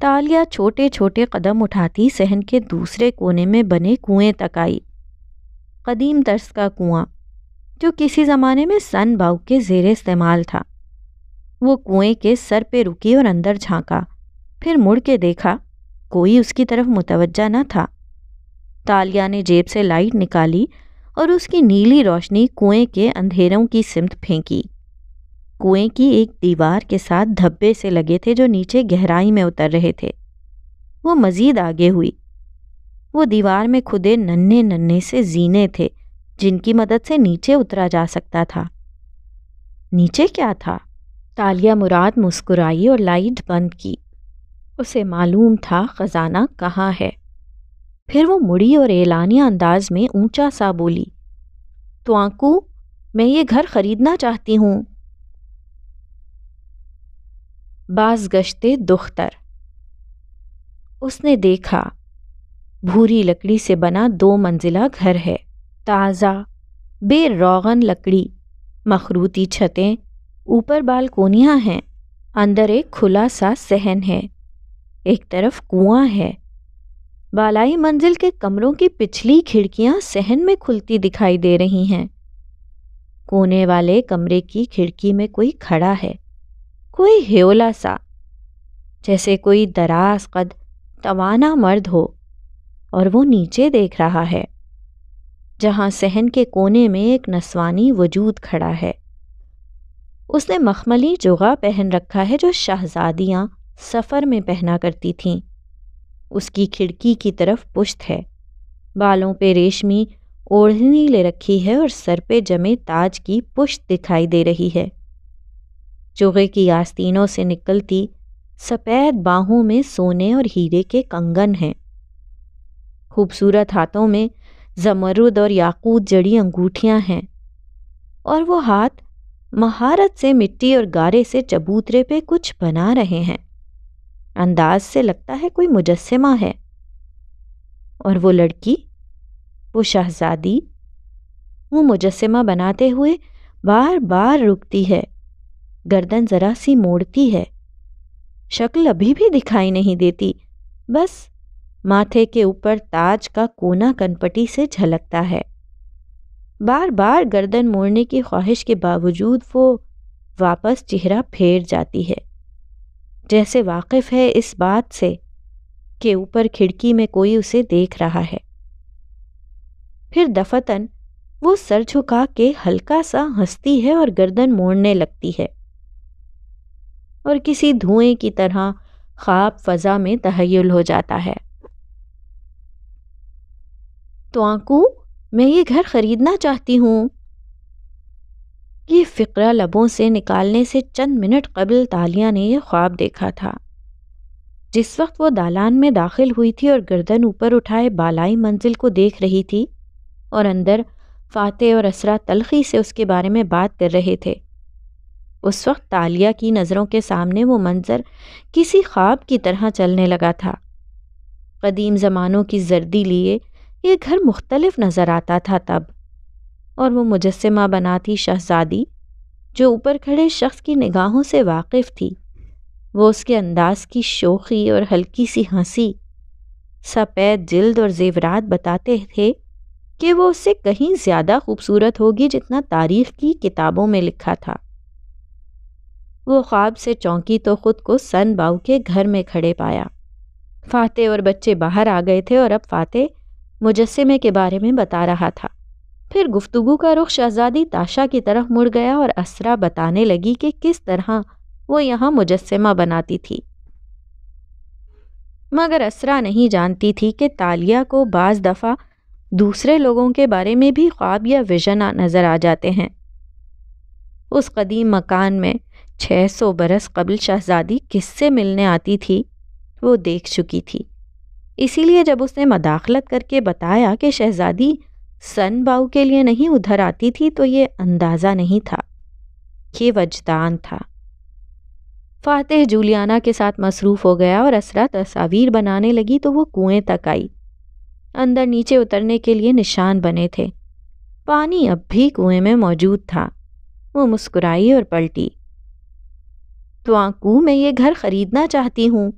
S1: तालिया छोटे छोटे कदम उठाती सहन के दूसरे कोने में बने कुएं तक आई कदीम तर्स का कुआं जो किसी ज़माने में सन बाउ के जेर इस्तेमाल था वो कुएं के सर पे रुकी और अंदर झांका फिर मुड़ के देखा कोई उसकी तरफ मुतवजा न था तालिया ने जेब से लाइट निकाली और उसकी नीली रोशनी कुएं के अंधेरों की सिमत फेंकी कुएं की एक दीवार के साथ धब्बे से लगे थे जो नीचे गहराई में उतर रहे थे वो मज़ीद आगे हुई वो दीवार में खुदे नन्हे नन्हे से जीने थे जिनकी मदद से नीचे उतरा जा सकता था नीचे क्या था तालिया मुराद मुस्कुराई और लाइट बंद की उसे मालूम था ख़जाना कहाँ है फिर वो मुड़ी और एलानिया अंदाज में ऊंचा सा बोली तो आंकू मैं ये घर खरीदना चाहती हूं बास गश्ते दुख्तर उसने देखा भूरी लकड़ी से बना दो मंजिला घर है ताज़ा बेरोगन लकड़ी मखरूती छतें ऊपर बालकोनियां हैं अंदर एक खुला सा सहन है एक तरफ कुआं है बालाई मंजिल के कमरों की पिछली खिड़कियां सहन में खुलती दिखाई दे रही हैं कोने वाले कमरे की खिड़की में कोई खड़ा है कोई हेओला सा जैसे कोई दराज कद तवाना मर्द हो और वो नीचे देख रहा है जहाँ सहन के कोने में एक नस्वानी वजूद खड़ा है उसने मखमली जुगा पहन रखा है जो शहजादियां सफ़र में पहना करती थीं उसकी खिड़की की तरफ पुश्त है बालों पे रेशमी ओढ़नी ले रखी है और सर पे जमे ताज की पुश्त दिखाई दे रही है चूहे की आस्तीनों से निकलती सफ़ेद बाहों में सोने और हीरे के कंगन हैं खूबसूरत हाथों में जमरुद और याकूत जड़ी अंगूठियां हैं और वो हाथ महारत से मिट्टी और गारे से चबूतरे पे कुछ बना रहे हैं अंदाज से लगता है कोई मुजस्मा है और वो लड़की वो शहजादी वो मुजस्मा बनाते हुए बार बार रुकती है गर्दन ज़रा सी मोड़ती है शक्ल अभी भी दिखाई नहीं देती बस माथे के ऊपर ताज का कोना कनपटी से झलकता है बार बार गर्दन मोड़ने की ख्वाहिश के बावजूद वो वापस चेहरा फेर जाती है जैसे वाकिफ है इस बात से कि ऊपर खिड़की में कोई उसे देख रहा है फिर दफतन वो सर झुका के हल्का सा हंसती है और गर्दन मोड़ने लगती है और किसी धुएं की तरह खाब फजा में तहयल हो जाता है तो आंकू मैं ये घर खरीदना चाहती हूं ये फ़िक्रा लबों से निकालने से चंद मिनट कबल तालिया ने यह ख्वाब देखा था जिस वक्त वो दालान में दाखिल हुई थी और गर्दन ऊपर उठाए बालाई मंजिल को देख रही थी और अंदर फातेह और असरा तलखी से उसके बारे में बात कर रहे थे उस वक्त तालिया की नज़रों के सामने वो मंज़र किसी ख्वाब की तरह चलने लगा था कदीम ज़मानों की जर्दी लिए ये घर मुख्तलफ नज़र आता था तब और वो मुजस्मा बनाती शहजादी जो ऊपर खड़े शख्स की निगाहों से वाकिफ़ थी वो उसके अंदाज की शोखी और हल्की सी हंसी सफ़ेद जल्द और जेवरात बताते थे कि वो उससे कहीं ज़्यादा खूबसूरत होगी जितना तारीख की किताबों में लिखा था वो ख्वाब से चौंकी तो ख़ुद को सन बाऊ के घर में खड़े पाया फ़ाते और बच्चे बाहर आ गए थे और अब फ़ाते मुजस्मे के बारे में बता रहा था फिर गुफ्तगु का रुख शहजादी ताशा की तरफ मुड़ गया और असरा बताने लगी कि किस तरह वो यहाँ मुजस्मा बनाती थी मगर असरा नहीं जानती थी कि तालिया को बाज़ दफ़ा दूसरे लोगों के बारे में भी ख्वाब या विजन नज़र आ जाते हैं उस कदीम मकान में छः सौ बरस कबल शहजादी किससे मिलने आती थी वो देख चुकी थी इसीलिए जब उसने मदाखलत करके बताया कि शहजादी सन बाऊ के लिए नहीं उधर आती थी तो ये अंदाज़ा नहीं था ये वजदान था फातेह जूलियाना के साथ मसरूफ़ हो गया और असरा तस्वीर बनाने लगी तो वो कुएं तक आई अंदर नीचे उतरने के लिए निशान बने थे पानी अब भी कुएं में मौजूद था वो मुस्कुराई और पलटी तो आंकू मैं ये घर खरीदना चाहती हूँ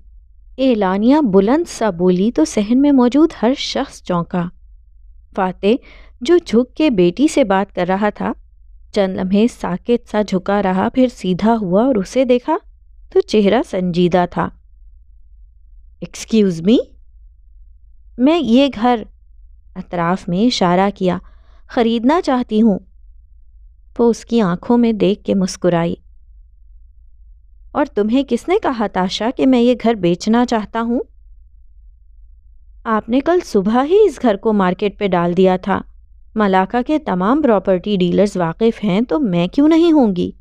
S1: एलानिया बुलंद सा बोली तो सहन में मौजूद हर शख्स चौंका फाते जो झुक के बेटी से बात कर रहा था चंद लम्हे साकेत सा झुका रहा फिर सीधा हुआ और उसे देखा तो चेहरा संजीदा था एक्सक्यूज़ मी मैं ये घर अतराफ में इशारा किया ख़रीदना चाहती हूँ वो उसकी आंखों में देख के मुस्कुराई और तुम्हें किसने कहा ताशा कि मैं ये घर बेचना चाहता हूँ आपने कल सुबह ही इस घर को मार्केट पे डाल दिया था मलाका के तमाम प्रॉपर्टी डीलर्स वाकिफ़ हैं तो मैं क्यों नहीं होंगी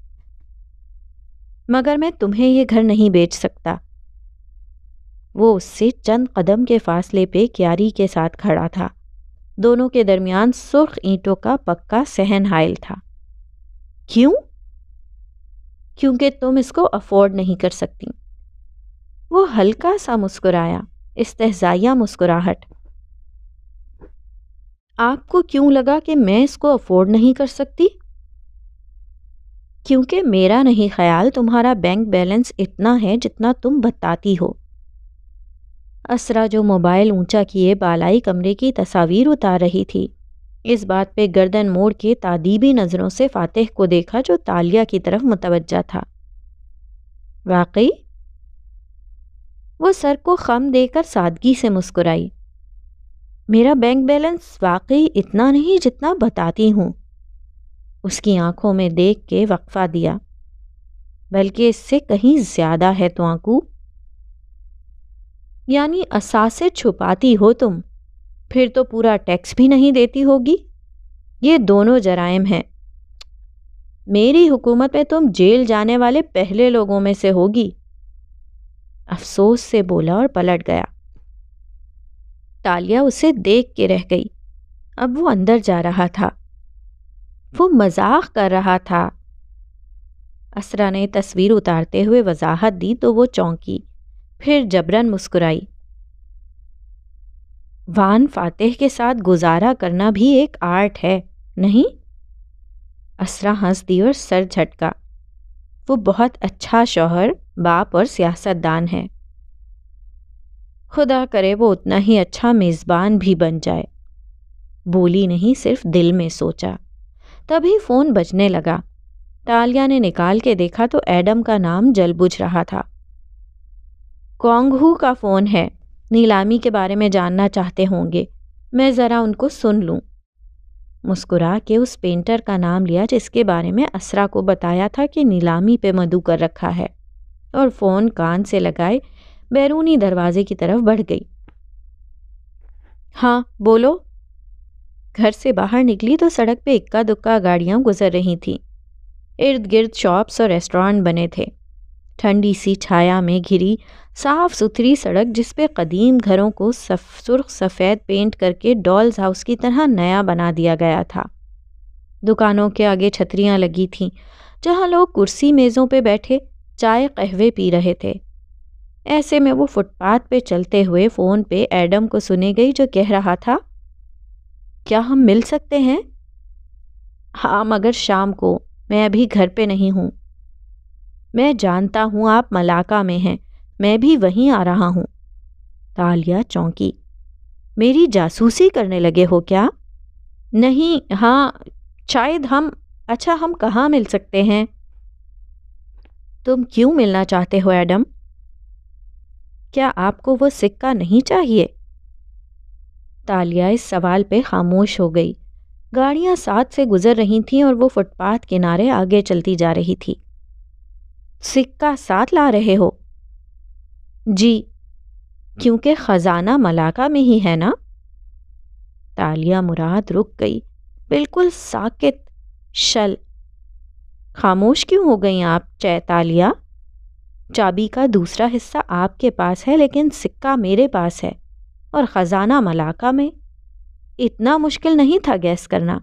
S1: मगर मैं तुम्हें ये घर नहीं बेच सकता वो उससे चंद कदम के फासले पे क्यारी के साथ खड़ा था दोनों के दरमियान सुर्ख ईंटों का पक्का सहन हायल था क्यों क्योंकि तुम इसको अफोर्ड नहीं कर सकती वो हल्का सा मुस्कुराया इस्तजाया मुस्कुराहट आपको क्यों लगा कि मैं इसको अफोर्ड नहीं कर सकती क्योंकि मेरा नहीं ख्याल तुम्हारा बैंक बैलेंस इतना है जितना तुम बताती हो असरा जो मोबाइल ऊंचा किए बालाई कमरे की तस्वीर उतार रही थी इस बात पे गर्दन मोड़ के तादीबी नज़रों से फातेह को देखा जो तालिया की तरफ मुतवजा था वाकई वो सर को खम देकर सादगी से मुस्कुराई मेरा बैंक बैलेंस वाकई इतना नहीं जितना बताती हूँ उसकी आंखों में देख के वक्फा दिया बल्कि इससे कहीं ज़्यादा है तो आंकू यानी असासे छुपाती हो तुम फिर तो पूरा टैक्स भी नहीं देती होगी ये दोनों जराइम हैं मेरी हुकूमत में तुम जेल जाने वाले पहले लोगों में से होगी अफसोस से बोला और पलट गया तालिया उसे देख के रह गई अब वो अंदर जा रहा था वो मजाक कर रहा था असरा ने तस्वीर उतारते हुए वजाहत दी तो वो चौंकी फिर जबरन मुस्कुराई वान फातेह के साथ गुजारा करना भी एक आर्ट है नहीं असरा हंस दी और सर झटका वो बहुत अच्छा शौहर बाप और सियासतदान है खुदा करे वो उतना ही अच्छा मेज़बान भी बन जाए बोली नहीं सिर्फ दिल में सोचा तभी फ़ोन बजने लगा तालिया ने निकाल के देखा तो एडम का नाम जल बुझ रहा था कोंगहू का फ़ोन है नीलामी के बारे में जानना चाहते होंगे मैं ज़रा उनको सुन लूँ मुस्कुरा के उस पेंटर का नाम लिया जिसके बारे में असरा को बताया था कि नीलामी पे मधु कर रखा है और फ़ोन कान से लगाए बैरूनी दरवाजे की तरफ बढ़ गई हाँ बोलो घर से बाहर निकली तो सड़क पे इक्का दुक्का गाड़ियाँ गुजर रही थीं इर्द गिर्द शॉप्स और रेस्टोरेंट बने थे ठंडी सी छाया में घिरी साफ सुथरी सड़क जिस पे कदीम घरों को सफ, सुर्ख सफ़ेद पेंट करके डॉल्स हाउस की तरह नया बना दिया गया था दुकानों के आगे छतरियाँ लगी थीं जहाँ लोग कुर्सी मेज़ों पर बैठे चाय कहवे पी रहे थे ऐसे में वो फुटपाथ पे चलते हुए फ़ोन पे एडम को सुने गई जो कह रहा था क्या हम मिल सकते हैं हाँ मगर शाम को मैं अभी घर पे नहीं हूँ मैं जानता हूँ आप मलाका में हैं मैं भी वहीं आ रहा हूँ तालिया चौंकी मेरी जासूसी करने लगे हो क्या नहीं हाँ शायद हम अच्छा हम कहाँ मिल सकते हैं तुम क्यों मिलना चाहते हो एडम क्या आपको वो सिक्का नहीं चाहिए तालिया इस सवाल पे खामोश हो गई गाड़ियाँ साथ से गुजर रही थीं और वो फुटपाथ किनारे आगे चलती जा रही थी सिक्का साथ ला रहे हो जी क्योंकि ख़जाना मलाका में ही है ना तालिया मुराद रुक गई बिल्कुल साकित शल खामोश क्यों हो गई आप चैतालिया चाबी का दूसरा हिस्सा आपके पास है लेकिन सिक्का मेरे पास है और ख़जाना मलाका में इतना मुश्किल नहीं था गैस करना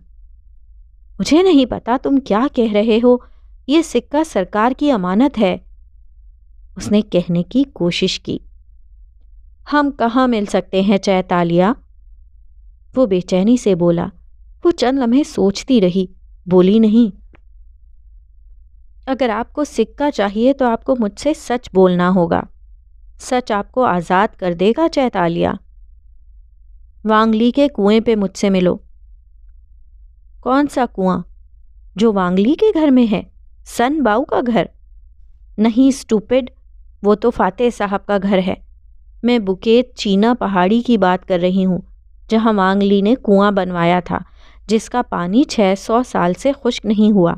S1: मुझे नहीं पता तुम क्या कह रहे हो ये सिक्का सरकार की अमानत है उसने कहने की कोशिश की हम कहाँ मिल सकते हैं चैतालिया वो बेचैनी से बोला वो चंद लम्हे सोचती रही बोली नहीं अगर आपको सिक्का चाहिए तो आपको मुझसे सच बोलना होगा सच आपको आज़ाद कर देगा चैतालिया वांगली के कुएं पे मुझसे मिलो कौन सा कुआं जो वांगली के घर में है सन बाऊ का घर नहीं स्टूपिड वो तो फातेह साहब का घर है मैं बुकेत चीना पहाड़ी की बात कर रही हूँ जहाँ वांगली ने कुआं बनवाया था जिसका पानी 600 साल से खुश्क नहीं हुआ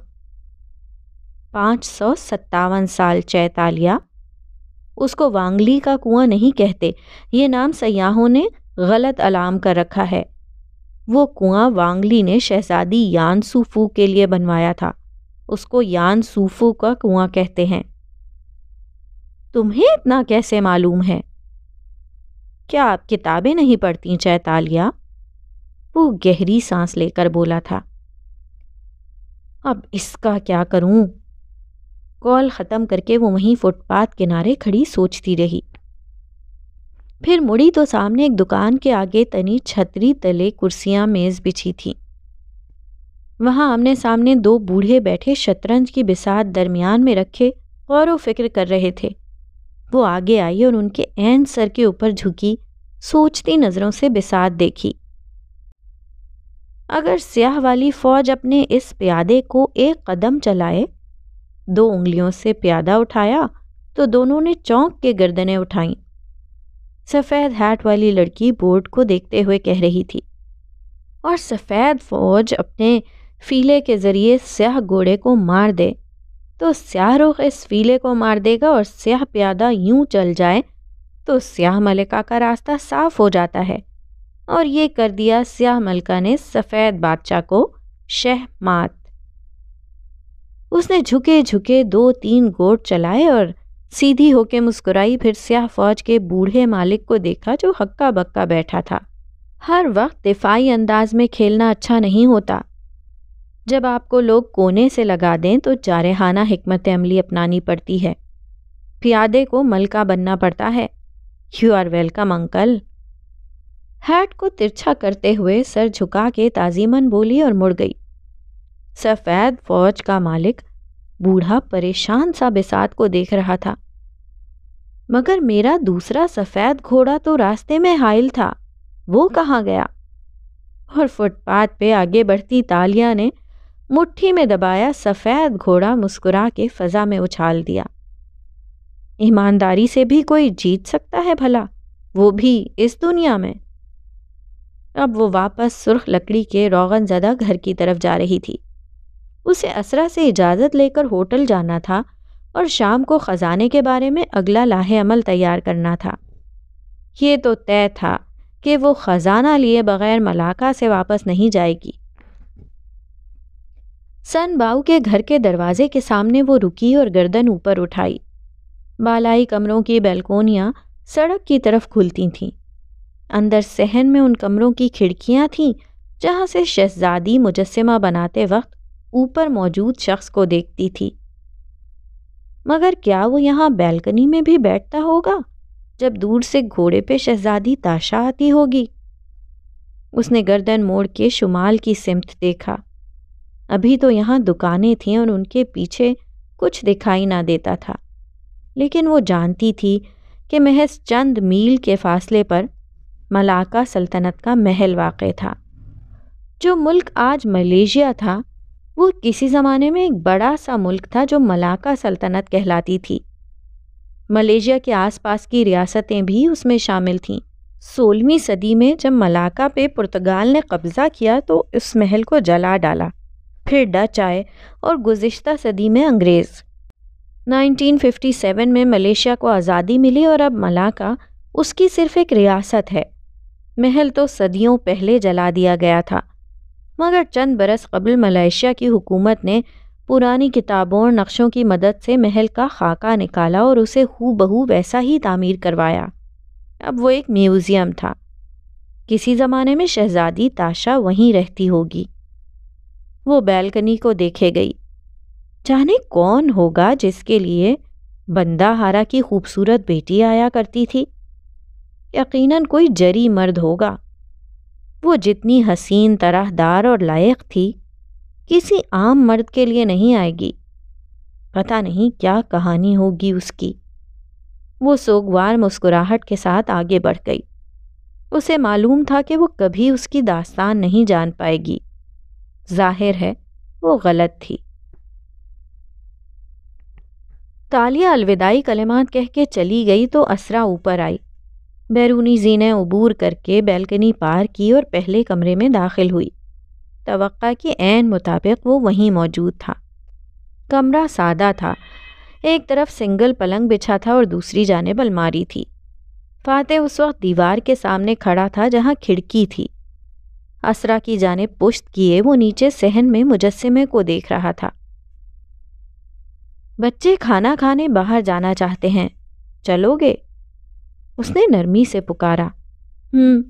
S1: पाँच सौ सत्तावन साल चैतालिया उसको वांगली का कुआं नहीं कहते ये नाम सयाहों ने गलत अलाम कर रखा है वो कुआं वांगली ने शहजादी यान सूफू के लिए बनवाया था उसको यान सूफू का कुआं कहते हैं तुम्हें इतना कैसे मालूम है क्या आप किताबें नहीं पढ़ती चैतालिया वो गहरी सांस लेकर बोला था अब इसका क्या करूं कॉल ख़त्म करके वो वहीं फुटपाथ किनारे खड़ी सोचती रही फिर मुड़ी तो सामने एक दुकान के आगे तनी छतरी तले कुर्सियां मेज़ बिछी थी वहां आमने सामने दो बूढ़े बैठे शतरंज की बिसात दरमियान में रखे गौर वो फिक्र कर रहे थे वो आगे आई और उनके एन सर के ऊपर झुकी सोचती नज़रों से बिसात देखी अगर स्याह वाली फ़ौज अपने इस प्यादे को एक कदम चलाए दो उंगलियों से प्यादा उठाया तो दोनों ने चौंक के गर्दनें उठाईं सफ़ेद हैट वाली लड़की बोर्ड को देखते हुए कह रही थी और सफ़ेद फौज अपने फीले के ज़रिए स्याह घोड़े को मार दे तो स्याह रुख इस फीले को मार देगा और स्याह प्यादा यूं चल जाए तो स्याह मलिका का रास्ता साफ हो जाता है और ये कर दिया स्याह मलका ने सफ़ेद बादशाह को शह मात उसने झुके झुके दो तीन गोट चलाए और सीधी होके मुस्कुराई फिर स्याह फौज के बूढ़े मालिक को देखा जो हक्का बक्का बैठा था हर वक्त दिफाई अंदाज में खेलना अच्छा नहीं होता जब आपको लोग कोने से लगा दें तो जारहाना हमत अमली अपनानी पड़ती है प्यादे को मलका बनना पड़ता है you are welcome uncle hat को तिरछा करते हुए सर झुका के ताजीमन बोली और मुड़ गई सफ़ेद फौज का मालिक बूढ़ा परेशान सा बिसात को देख रहा था मगर मेरा दूसरा सफ़ेद घोड़ा तो रास्ते में हाइल था वो कहाँ गया और फुटपाथ पे आगे बढ़ती तालिया ने मुट्ठी में दबाया सफ़ेद घोड़ा मुस्कुरा के फ़ज़ा में उछाल दिया ईमानदारी से भी कोई जीत सकता है भला वो भी इस दुनिया में अब वो वापस सुर्ख लकड़ी के रोगन ज़दा घर की तरफ जा रही थी उसे असरा से इजाज़त लेकर होटल जाना था और शाम को ख़जाने के बारे में अगला लाहे अमल तैयार करना था ये तो तय था कि वो ख़जाना लिए बग़ैर मलाका से वापस नहीं जाएगी सन बाऊ के घर के दरवाजे के सामने वो रुकी और गर्दन ऊपर उठाई बालाई कमरों की बेलकोनियाँ सड़क की तरफ खुलती थीं अंदर सहन में उन कमरों की खिड़कियाँ थीं जहाँ से शहजादी मुजस्मा बनाते वक्त ऊपर मौजूद शख्स को देखती थी मगर क्या वो यहाँ बैल्कनी में भी बैठता होगा जब दूर से घोड़े पे शहजादी ताशा आती होगी उसने गर्दन मोड़ के शुमाल की सिमत देखा अभी तो यहाँ दुकानें थीं और उनके पीछे कुछ दिखाई ना देता था लेकिन वो जानती थी कि महज चंद मील के फासले पर मलाका सल्तनत का महल वाक़ था जो मुल्क आज मलेशिया था वो किसी ज़माने में एक बड़ा सा मुल्क था जो मलाका सल्तनत कहलाती थी मलेशिया के आसपास की रियासतें भी उसमें शामिल थीं सोलहवीं सदी में जब मलाका पे पुर्तगाल ने कब्ज़ा किया तो इस महल को जला डाला फिर डच आए और गुज्त सदी में अंग्रेज़ 1957 में मलेशिया को आज़ादी मिली और अब मलाका उसकी सिर्फ़ एक रियासत है महल तो सदियों पहले जला दिया गया था मगर चंद बरस कबल मलेशिया की हुकूमत ने पुरानी किताबों और नक्शों की मदद से महल का खाका निकाला और उसे हु बहू वैसा ही तामीर करवाया अब वो एक म्यूज़ियम था किसी ज़माने में शहज़ादी ताशा वहीं रहती होगी वो बैल्कनी को देखे गई जाने कौन होगा जिसके लिए बंदा हारा की खूबसूरत बेटी आया करती थी यकीनन कोई जरी मर्द होगा वो जितनी हसीन तरहदार और लायक थी किसी आम मर्द के लिए नहीं आएगी पता नहीं क्या कहानी होगी उसकी वो सोगवार मुस्कुराहट के साथ आगे बढ़ गई उसे मालूम था कि वो कभी उसकी दास्तान नहीं जान पाएगी जाहिर है वो गलत थी तालिया अलविदाई कलेमात कह के चली गई तो असरा ऊपर आई बैरूनी जीने अबूर करके बैल्कनी पार की और पहले कमरे में दाखिल हुई तो के एन मुताबिक वो वहीं मौजूद था कमरा सादा था एक तरफ सिंगल पलंग बिछा था और दूसरी जानब अलमारी थी फातेह उस वक्त दीवार के सामने खड़ा था जहाँ खिड़की थी असरा की जानब पुश्त किए वो नीचे सहन में मुजस्मे को देख रहा था बच्चे खाना खाने बाहर जाना चाहते हैं चलोगे उसने नरमी से पुकारा हम्म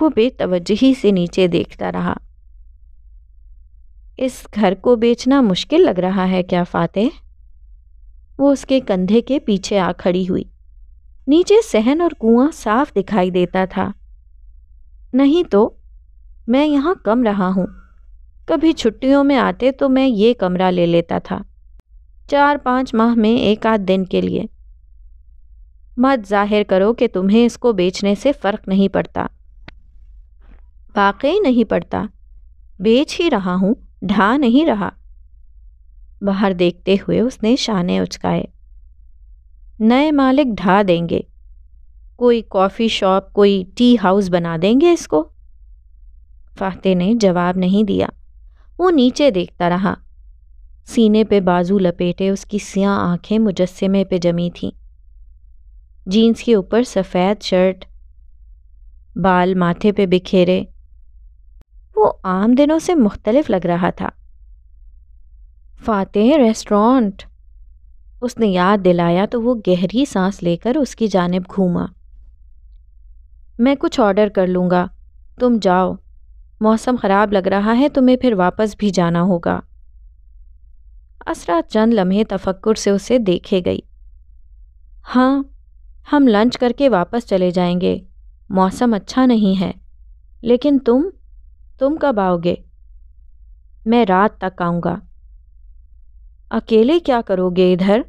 S1: वो बेतवजही से नीचे देखता रहा इस घर को बेचना मुश्किल लग रहा है क्या फाते वो उसके कंधे के पीछे आ खड़ी हुई नीचे सहन और कुआं साफ दिखाई देता था नहीं तो मैं यहाँ कम रहा हूँ कभी छुट्टियों में आते तो मैं ये कमरा ले लेता था चार पाँच माह में एक आध दिन के लिए मत जाहिर करो कि तुम्हें इसको बेचने से फ़र्क नहीं पड़ता वाकई नहीं पड़ता बेच ही रहा हूँ ढा नहीं रहा बाहर देखते हुए उसने शाने उचकाए नए मालिक ढा देंगे कोई कॉफ़ी शॉप कोई टी हाउस बना देंगे इसको फाते ने जवाब नहीं दिया वो नीचे देखता रहा सीने पे बाजू लपेटे उसकी सियाह आंखें मुजस्मे पे जमी थीं जीन्स के ऊपर सफ़ेद शर्ट बाल माथे पे बिखेरे वो आम दिनों से मुख्तलफ लग रहा था फातेह रेस्टोरेंट उसने याद दिलाया तो वो गहरी सांस लेकर उसकी जानब घूमा मैं कुछ ऑर्डर कर लूँगा तुम जाओ मौसम ख़राब लग रहा है तुम्हें फिर वापस भी जाना होगा असरा चंद लम्हे तफक्कुर से उसे देखे गई हाँ हम लंच करके वापस चले जाएंगे मौसम अच्छा नहीं है लेकिन तुम तुम कब आओगे मैं रात तक आऊँगा अकेले क्या करोगे इधर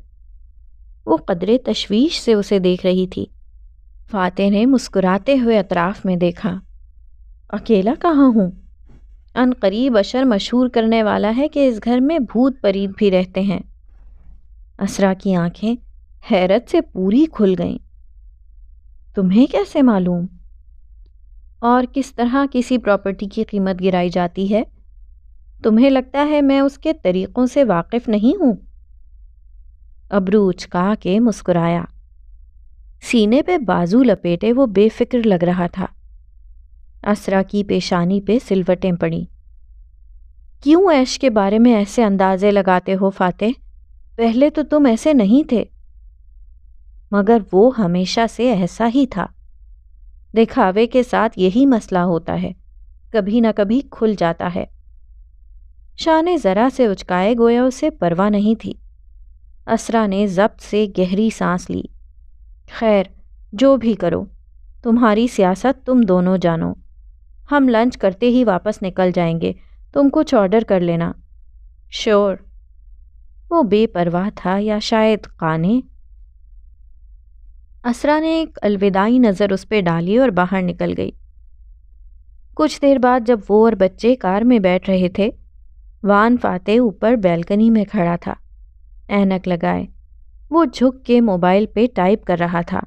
S1: वो कदरे तशवीश से उसे देख रही थी फाते ने मुस्कुराते हुए अतराफ़ में देखा अकेला कहाँ हूँ अनकरीब अशर मशहूर करने वाला है कि इस घर में भूत परीद भी रहते हैं असरा की आंखें हैरत से पूरी खुल गईं तुम्हें कैसे मालूम और किस तरह किसी प्रॉपर्टी की कीमत गिराई जाती है तुम्हें लगता है मैं उसके तरीक़ों से वाकिफ़ नहीं हूँ अबरू उचका के मुस्कुराया सीने पे बाजू लपेटे वो बेफिक्र लग रहा था असरा की पेशानी पे सिलवटें पड़ी क्यों ऐश के बारे में ऐसे अंदाजे लगाते हो फाते पहले तो तुम ऐसे नहीं थे मगर वो हमेशा से ऐसा ही था दिखावे के साथ यही मसला होता है कभी ना कभी खुल जाता है शाह ने ज़रा से उचकाए गोया उसे परवाह नहीं थी असरा ने जब्त से गहरी सांस ली खैर जो भी करो तुम्हारी सियासत तुम दोनों जानो हम लंच करते ही वापस निकल जाएंगे तुम कुछ ऑर्डर कर लेना श्योर वो बेपरवाह था या शायद काने असरा ने एक अलविदाई नज़र उस पर डाली और बाहर निकल गई कुछ देर बाद जब वो और बच्चे कार में बैठ रहे थे वान फातेह ऊपर बैल्कनी में खड़ा था ऐनक लगाए वो झुक के मोबाइल पे टाइप कर रहा था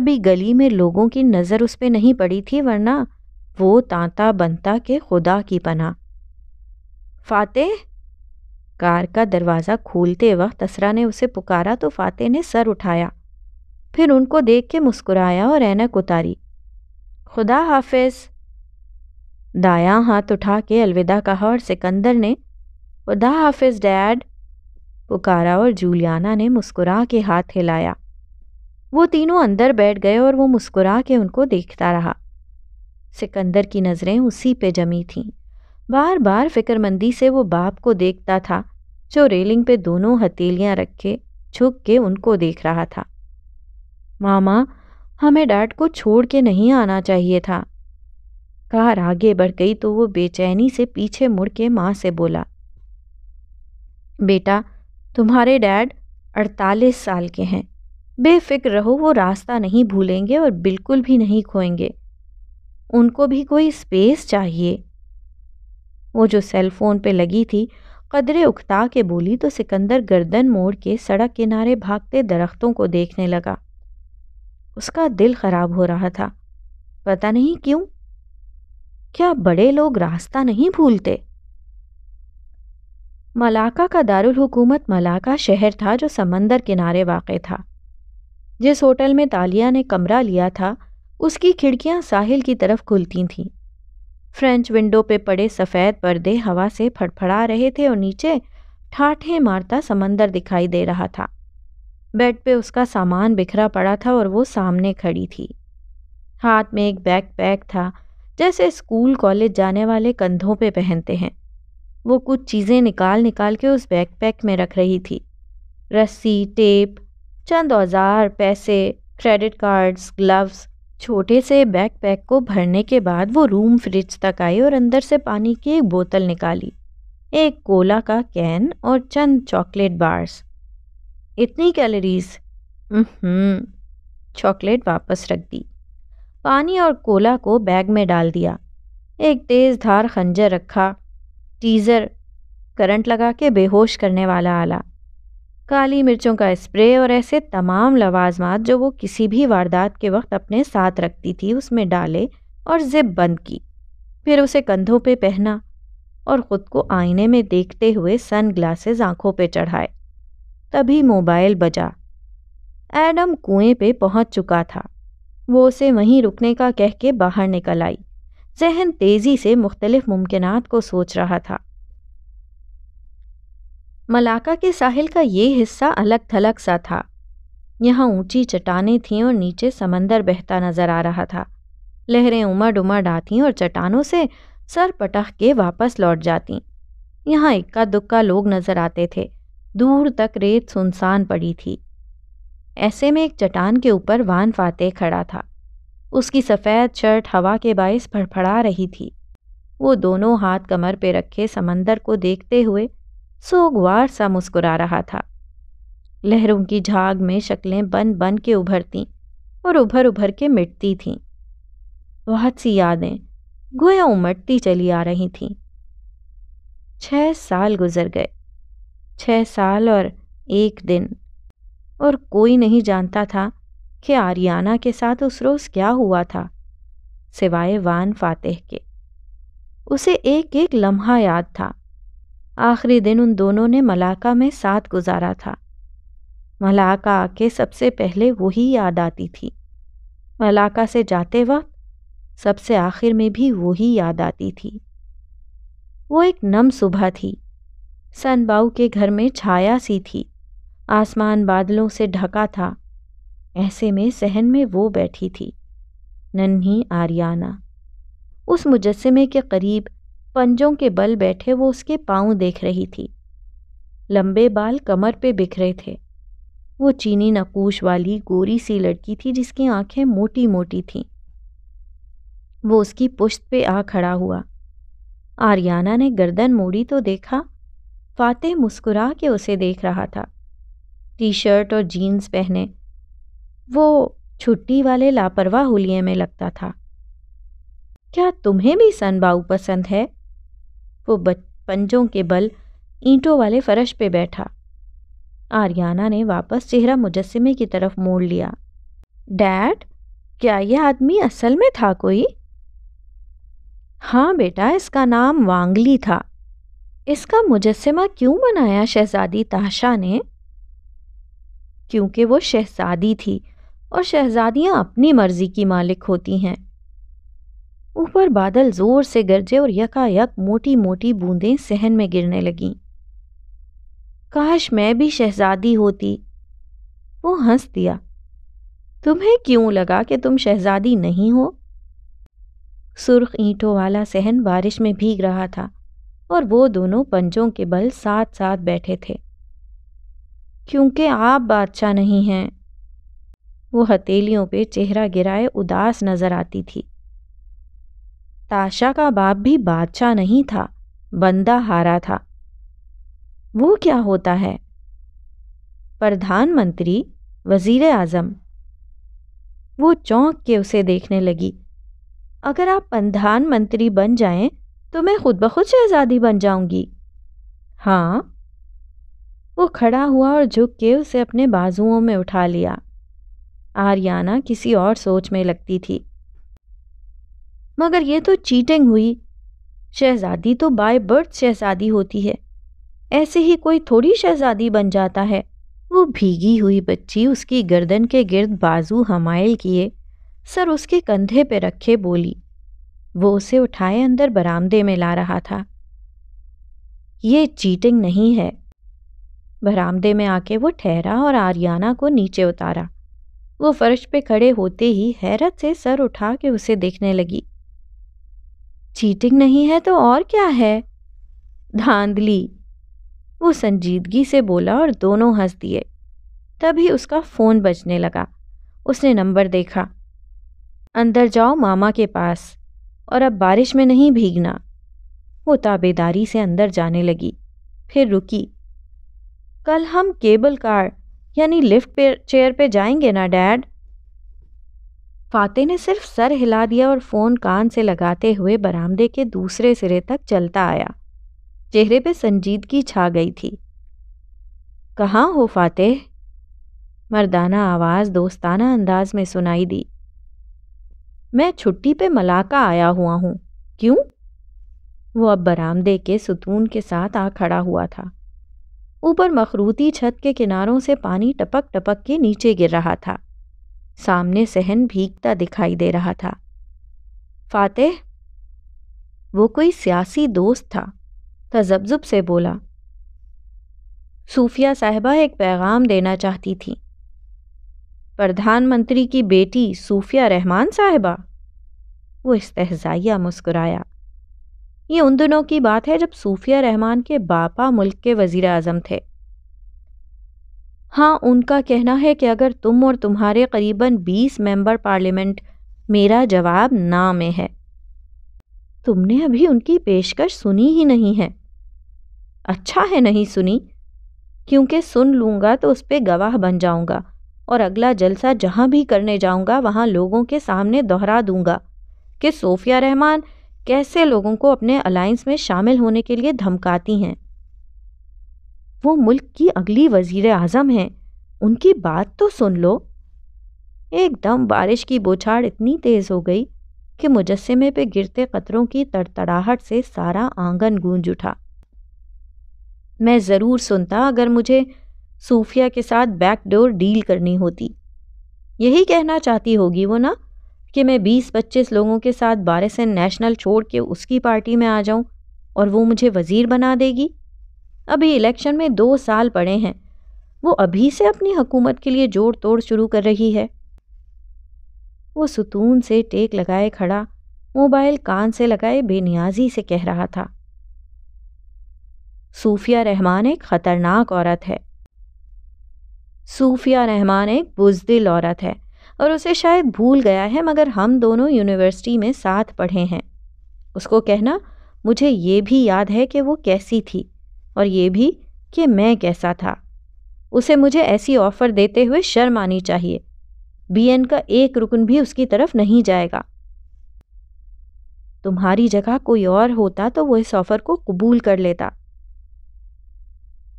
S1: अभी गली में लोगों की नज़र उस पर नहीं पड़ी थी वरना वो तांता बनता के खुदा की पना फाते कार का दरवाज़ा खोलते वक्त असरा ने उसे पुकारा तो फातेह ने सर उठाया फिर उनको देख के मुस्कुराया और ऐनक उतारी खुदा हाफिज दाया हाथ उठा के अलविदा कहा और सिकंदर ने खुदा हाफिज डैड पुकारा और जूलियाना ने मुस्कुरा के हाथ हिलाया वो तीनों अंदर बैठ गए और वो मुस्कुरा के उनको देखता रहा सिकंदर की नज़रें उसी पे जमी थीं बार बार फिक्रमंदी से वो बाप को देखता था जो रेलिंग पे दोनों हथेलियाँ रख के झुक के उनको देख रहा था मामा हमें डैड को छोड़ के नहीं आना चाहिए था कार आगे बढ़ गई तो वो बेचैनी से पीछे मुड़ के माँ से बोला बेटा तुम्हारे डैड अड़तालीस साल के हैं बेफिक्र रहो वो रास्ता नहीं भूलेंगे और बिल्कुल भी नहीं खोएंगे उनको भी कोई स्पेस चाहिए वो जो सेलफोन पे लगी थी कदरे उखता के बोली तो सिकंदर गर्दन मोड़ के सड़क किनारे भागते दरख्तों को देखने लगा उसका दिल खराब हो रहा था पता नहीं क्यों क्या बड़े लोग रास्ता नहीं भूलते मलाका का दारुल हुकूमत मलाका शहर था जो समंदर किनारे वाक़ था जिस होटल में तालिया ने कमरा लिया था उसकी खिड़कियां साहिल की तरफ खुलती थीं फ्रेंच विंडो पे पड़े सफ़ेद पर्दे हवा से फड़फड़ा रहे थे और नीचे ठाठें मारता समंदर दिखाई दे रहा था बेड पे उसका सामान बिखरा पड़ा था और वो सामने खड़ी थी हाथ में एक बैग पैक था जैसे स्कूल कॉलेज जाने वाले कंधों पे पहनते हैं वो कुछ चीज़ें निकाल निकाल के उस बैग पैक में रख रही थी रस्सी टेप चंद औजार पैसे क्रेडिट कार्ड्स ग्लव्स छोटे से बैग पैक को भरने के बाद वो रूम फ्रिज तक आई और अंदर से पानी की एक बोतल निकाली एक कोला का कैन और चंद चॉकलेट बार्स इतनी कैलोरीज चॉकलेट वापस रख दी पानी और कोला को बैग में डाल दिया एक तेज़ धार खंजर रखा टीज़र करंट लगा के बेहोश करने वाला आला काली मिर्चों का स्प्रे और ऐसे तमाम लवाजमात जो वो किसी भी वारदात के वक्त अपने साथ रखती थी उसमें डाले और जिप बंद की फिर उसे कंधों पे पहना और ख़ुद को आईने में देखते हुए सन ग्लासेज आंखों पे चढ़ाए तभी मोबाइल बजा एडम कुएं पे पहुंच चुका था वो उसे वहीं रुकने का कह के बाहर निकल आई जहन तेज़ी से मुख्तलिफ मुमकिन को सोच रहा था मलाका के साहिल का ये हिस्सा अलग थलग सा था यहाँ ऊंची चट्टाने थीं और नीचे समंदर बहता नजर आ रहा था लहरें उमड़ उमड़ आती और चट्टानों से सर पटख के वापस लौट जाती यहाँ इक्का दुक्का लोग नजर आते थे दूर तक रेत सुनसान पड़ी थी ऐसे में एक चट्टान के ऊपर वान फाते खड़ा था उसकी सफ़ेद शर्ट हवा के बायस फड़फड़ा रही थी वो दोनों हाथ कमर पे रखे समंदर को देखते हुए सोगवार सा मुस्कुरा रहा था लहरों की झाग में शक्लें बन बन के उभरती और उभर उभर के मिटती थीं बहुत सी यादें गोया उमटती चली आ रही थीं छह साल गुजर गए छः साल और एक दिन और कोई नहीं जानता था कि आर्याना के साथ उस रोज़ क्या हुआ था सिवाय वान फातेह के उसे एक एक लम्हा याद था आखिरी दिन उन दोनों ने मलाका में साथ गुजारा था मलाका आके सबसे पहले वही याद आती थी मलाका से जाते वक्त सबसे आखिर में भी वही याद आती थी वो एक नम सुबह थी सनबाऊ के घर में छाया सी थी आसमान बादलों से ढका था ऐसे में सहन में वो बैठी थी नन्ही आर्याना उस मुजस्मे के करीब पंजों के बल बैठे वो उसके पाँव देख रही थी लंबे बाल कमर पे बिखरे थे वो चीनी नकूश वाली गोरी सी लड़की थी जिसकी आंखें मोटी मोटी थीं वो उसकी पुश्त पे आ खड़ा हुआ आर्याना ने गर्दन मोड़ी तो देखा फातेह मुस्कुरा के उसे देख रहा था टी शर्ट और जीन्स पहने वो छुट्टी वाले लापरवाह होलिए में लगता था क्या तुम्हें भी सनबाऊ पसंद है वो पंजों के बल ईंटों वाले फर्श पे बैठा आर्याना ने वापस चेहरा मुजस्मे की तरफ मोड़ लिया डैड क्या यह आदमी असल में था कोई हाँ बेटा इसका नाम वांगली था इसका मुजस्मा क्यों बनाया शहज़ादी ताशा ने क्योंकि वो शहज़ादी थी और शहजादियां अपनी मर्ज़ी की मालिक होती हैं ऊपर बादल ज़ोर से गरजे और यकायक मोटी मोटी बूंदें सहन में गिरने लगीं काश मैं भी शहज़ादी होती वो हंस दिया तुम्हें क्यों लगा कि तुम शहज़ादी नहीं हो सुर्ख ईंटों वाला सहन बारिश में भीग रहा था और वो दोनों पंजों के बल साथ साथ बैठे थे क्योंकि आप बादशाह नहीं हैं वो हथेलियों पे चेहरा गिराए उदास नजर आती थी ताशा का बाप भी बादशाह नहीं था बंदा हारा था वो क्या होता है प्रधानमंत्री वजीर आजम वो चौंक के उसे देखने लगी अगर आप प्रधानमंत्री बन जाएं तो मैं खुद ब खुद शहजादी बन जाऊंगी हाँ वो खड़ा हुआ और झुक के उसे अपने बाजुओं में उठा लिया आर्याना किसी और सोच में लगती थी मगर ये तो चीटिंग हुई शहजादी तो बाय बर्थ शहजादी होती है ऐसे ही कोई थोड़ी शहजादी बन जाता है वो भीगी हुई बच्ची उसकी गर्दन के गिर्द बाजू हमायल किए सर उसके कंधे पे रखे बोली वो उसे उठाए अंदर बरामदे में ला रहा था ये चीटिंग नहीं है बरामदे में आके वो ठहरा और आर्याना को नीचे उतारा वो फर्श पे खड़े होते ही हैरत से सर उठा के उसे देखने लगी चीटिंग नहीं है तो और क्या है धांधली वो संजीदगी से बोला और दोनों हंस दिए तभी उसका फ़ोन बजने लगा उसने नंबर देखा अंदर जाओ मामा के पास और अब बारिश में नहीं भीगना वो ताबेदारी से अंदर जाने लगी फिर रुकी कल हम केबल कार यानी लिफ्ट पे चेयर पे जाएंगे ना डैड फाते ने सिर्फ सर हिला दिया और फ़ोन कान से लगाते हुए बरामदे के दूसरे सिरे तक चलता आया चेहरे पे संजीदगी छा गई थी कहाँ हो फातेह मर्दाना आवाज़ दोस्ताना अंदाज में सुनाई दी मैं छुट्टी पे मलाका आया हुआ हूँ क्यों वो अब बरामदे के सुतून के साथ आ खड़ा हुआ था ऊपर मखरूती छत के किनारों से पानी टपक टपक के नीचे गिर रहा था सामने सहन भीगता दिखाई दे रहा था फातेह वो कोई सियासी दोस्त था तजब्जुब से बोला सूफिया साहबा एक पैगाम देना चाहती थी प्रधानमंत्री की बेटी सूफिया रहमान साहिबा वो इस्तजाया मुस्कुराया ये उन दिनों की बात है जब सूफिया रहमान के बापा मुल्क के वजीर अजम थे हाँ उनका कहना है कि अगर तुम और तुम्हारे करीबन बीस मेंबर पार्लियामेंट मेरा जवाब ना में है तुमने अभी उनकी पेशकश सुनी ही नहीं है अच्छा है नहीं सुनी क्योंकि सुन लूंगा तो उस पर गवाह बन जाऊंगा और अगला जलसा जहाँ भी करने जाऊँगा वहाँ लोगों के सामने दोहरा दूँगा कि सोफिया रहमान कैसे लोगों को अपने अलायंस में शामिल होने के लिए धमकाती हैं वो मुल्क की अगली वजीर आज़म हैं उनकी बात तो सुन लो एकदम बारिश की बोछाड़ इतनी तेज़ हो गई कि मुजस्मे पे गिरते कतरों की तड़तड़ाहट से सारा आंगन गूंज उठा मैं ज़रूर सुनता अगर मुझे सूफिया के साथ बैकडोर डील करनी होती यही कहना चाहती होगी वो ना कि मैं बीस पच्चीस लोगों के साथ बारिसन नेशनल छोड़ के उसकी पार्टी में आ जाऊं और वो मुझे वज़ीर बना देगी अभी इलेक्शन में दो साल पड़े हैं वो अभी से अपनी हुकूमत के लिए जोड़ तोड़ शुरू कर रही है वो सुतून से टेक लगाए खड़ा मोबाइल कान से लगाए बेनियाजी से कह रहा था सूफिया रहमान एक ख़तरनाक औरत है सूफिया रहमान एक बुजदिल औरत है और उसे शायद भूल गया है मगर हम दोनों यूनिवर्सिटी में साथ पढ़े हैं उसको कहना मुझे ये भी याद है कि वो कैसी थी और ये भी कि मैं कैसा था उसे मुझे ऐसी ऑफ़र देते हुए शर्म आनी चाहिए बीएन का एक रुकन भी उसकी तरफ नहीं जाएगा तुम्हारी जगह कोई और होता तो वो इस ऑफ़र को कबूल कर लेता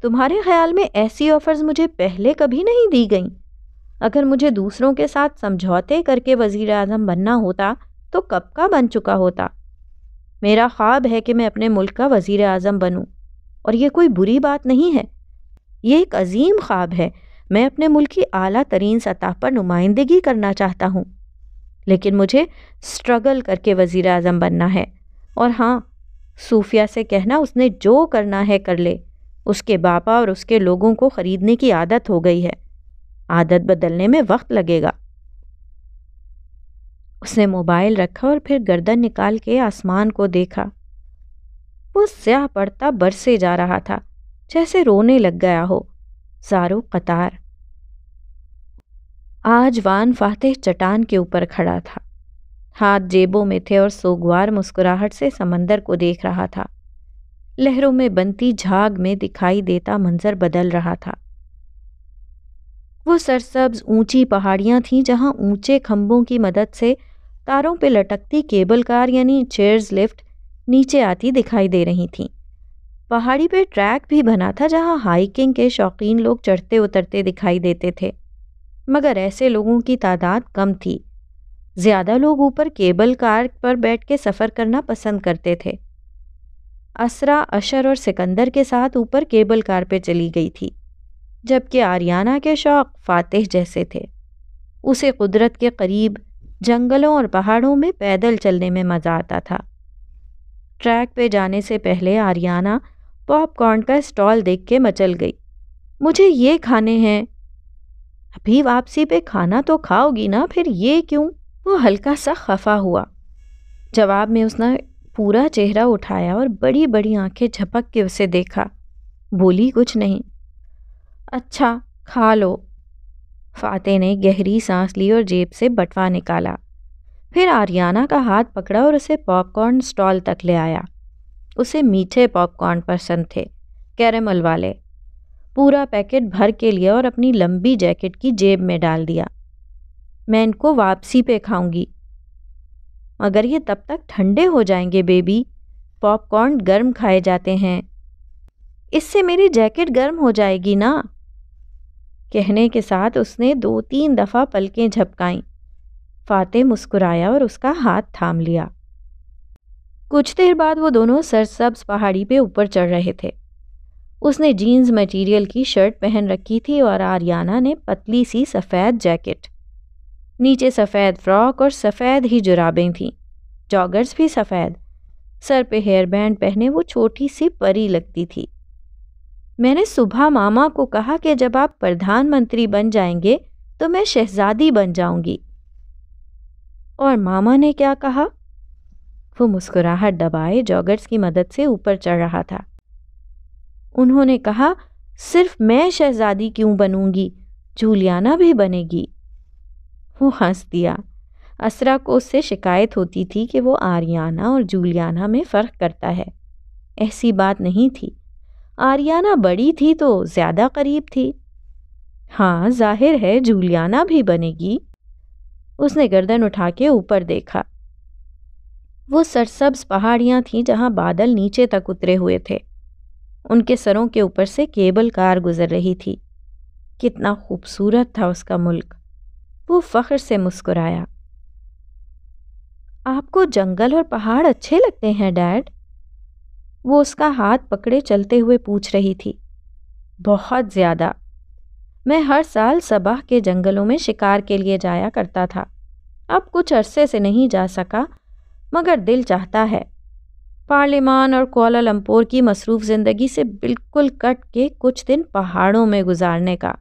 S1: तुम्हारे ख्याल में ऐसी ऑफ़र्स मुझे पहले कभी नहीं दी गईं अगर मुझे दूसरों के साथ समझौते करके वज़ी अजम बनना होता तो कब का बन चुका होता मेरा ख्वाब है कि मैं अपने मुल्क का वज़ी अजम बनूँ और ये कोई बुरी बात नहीं है ये एक अजीम ख्वाब है मैं अपने मुल्क की अली तरीन सतह पर नुमाइंदगी करना चाहता हूँ लेकिन मुझे स्ट्रगल करके वज़ी अजम बनना है और हाँ सूफिया से कहना उसने जो करना है कर ले उसके बापा और उसके लोगों को ख़रीदने की आदत हो गई है आदत बदलने में वक्त लगेगा उसने मोबाइल रखा और फिर गर्दन निकाल के आसमान को देखा वो स्याह पड़ता बरसे जा रहा था जैसे रोने लग गया हो सारो कतार आज वान फातेह चटान के ऊपर खड़ा था हाथ जेबों में थे और सोगवार मुस्कुराहट से समंदर को देख रहा था लहरों में बनती झाग में दिखाई देता मंजर बदल रहा था वो सरसब्ज ऊंची पहाड़ियां थीं जहां ऊंचे खंभों की मदद से तारों पे लटकती केबल कार यानी चेयर्स लिफ्ट नीचे आती दिखाई दे रही थी पहाड़ी पे ट्रैक भी बना था जहां हाइकिंग के शौकीन लोग चढ़ते उतरते दिखाई देते थे मगर ऐसे लोगों की तादाद कम थी ज़्यादा लोग ऊपर केबल कार पर बैठ के सफ़र करना पसंद करते थे असरा अशर और सिकंदर के साथ ऊपर केबल कार पर चली गई थी जबकि आर्याना के शौक फातेह जैसे थे उसे कुदरत के करीब जंगलों और पहाड़ों में पैदल चलने में मज़ा आता था ट्रैक पे जाने से पहले आर्याना पॉपकॉर्न का स्टॉल देख के मचल गई मुझे ये खाने हैं अभी वापसी पे खाना तो खाओगी ना फिर ये क्यों वो हल्का सा खफा हुआ जवाब में उसने पूरा चेहरा उठाया और बड़ी बड़ी आंखें झपक के उसे देखा बोली कुछ नहीं अच्छा खा लो फाते ने गहरी सांस ली और जेब से बटवा निकाला फिर आर्याना का हाथ पकड़ा और उसे पॉपकॉर्न स्टॉल तक ले आया उसे मीठे पॉपकॉर्न पसंद थे कैरेमल वाले पूरा पैकेट भर के लिया और अपनी लंबी जैकेट की जेब में डाल दिया मैं इनको वापसी पे खाऊंगी मगर ये तब तक ठंडे हो जाएंगे बेबी पॉपकॉर्न गर्म खाए जाते हैं इससे मेरी जैकेट गर्म हो जाएगी ना कहने के साथ उसने दो तीन दफ़ा पलकें झपकाईं फाते मुस्कुराया और उसका हाथ थाम लिया कुछ देर बाद वो दोनों सरसब्ज पहाड़ी पे ऊपर चढ़ रहे थे उसने जीन्स मटेरियल की शर्ट पहन रखी थी और आर्याना ने पतली सी सफ़ेद जैकेट नीचे सफ़ेद फ्रॉक और सफ़ेद ही जुराबें थीं जॉगर्स भी सफ़ेद सर पे हेयर बैंड पहने वो छोटी सी परी लगती थी मैंने सुबह मामा को कहा कि जब आप प्रधानमंत्री बन जाएंगे तो मैं शहजादी बन जाऊंगी और मामा ने क्या कहा वो मुस्कुराहट दबाए जॉगर्स की मदद से ऊपर चढ़ रहा था उन्होंने कहा सिर्फ मैं शहजादी क्यों बनूंगी जूलियाना भी बनेगी वो हंस दिया असरा को उससे शिकायत होती थी कि वो आर्याना और जूलियाना में फ़र्क करता है ऐसी बात नहीं थी आर्याना बड़ी थी तो ज़्यादा करीब थी हाँ जाहिर है जूलियाना भी बनेगी उसने गर्दन उठा के ऊपर देखा वो सरसब्ज पहाड़ियाँ थीं जहाँ बादल नीचे तक उतरे हुए थे उनके सरों के ऊपर से केबल कार गुजर रही थी कितना खूबसूरत था उसका मुल्क वो फ़ख्र से मुस्कुराया आपको जंगल और पहाड़ अच्छे लगते हैं डैड वो उसका हाथ पकड़े चलते हुए पूछ रही थी बहुत ज़्यादा मैं हर साल सबाह के जंगलों में शिकार के लिए जाया करता था अब कुछ अरसे से नहीं जा सका मगर दिल चाहता है पार्लिमान और कोलालंपुर की मसरूफ़ ज़िंदगी से बिल्कुल कट के कुछ दिन पहाड़ों में गुजारने का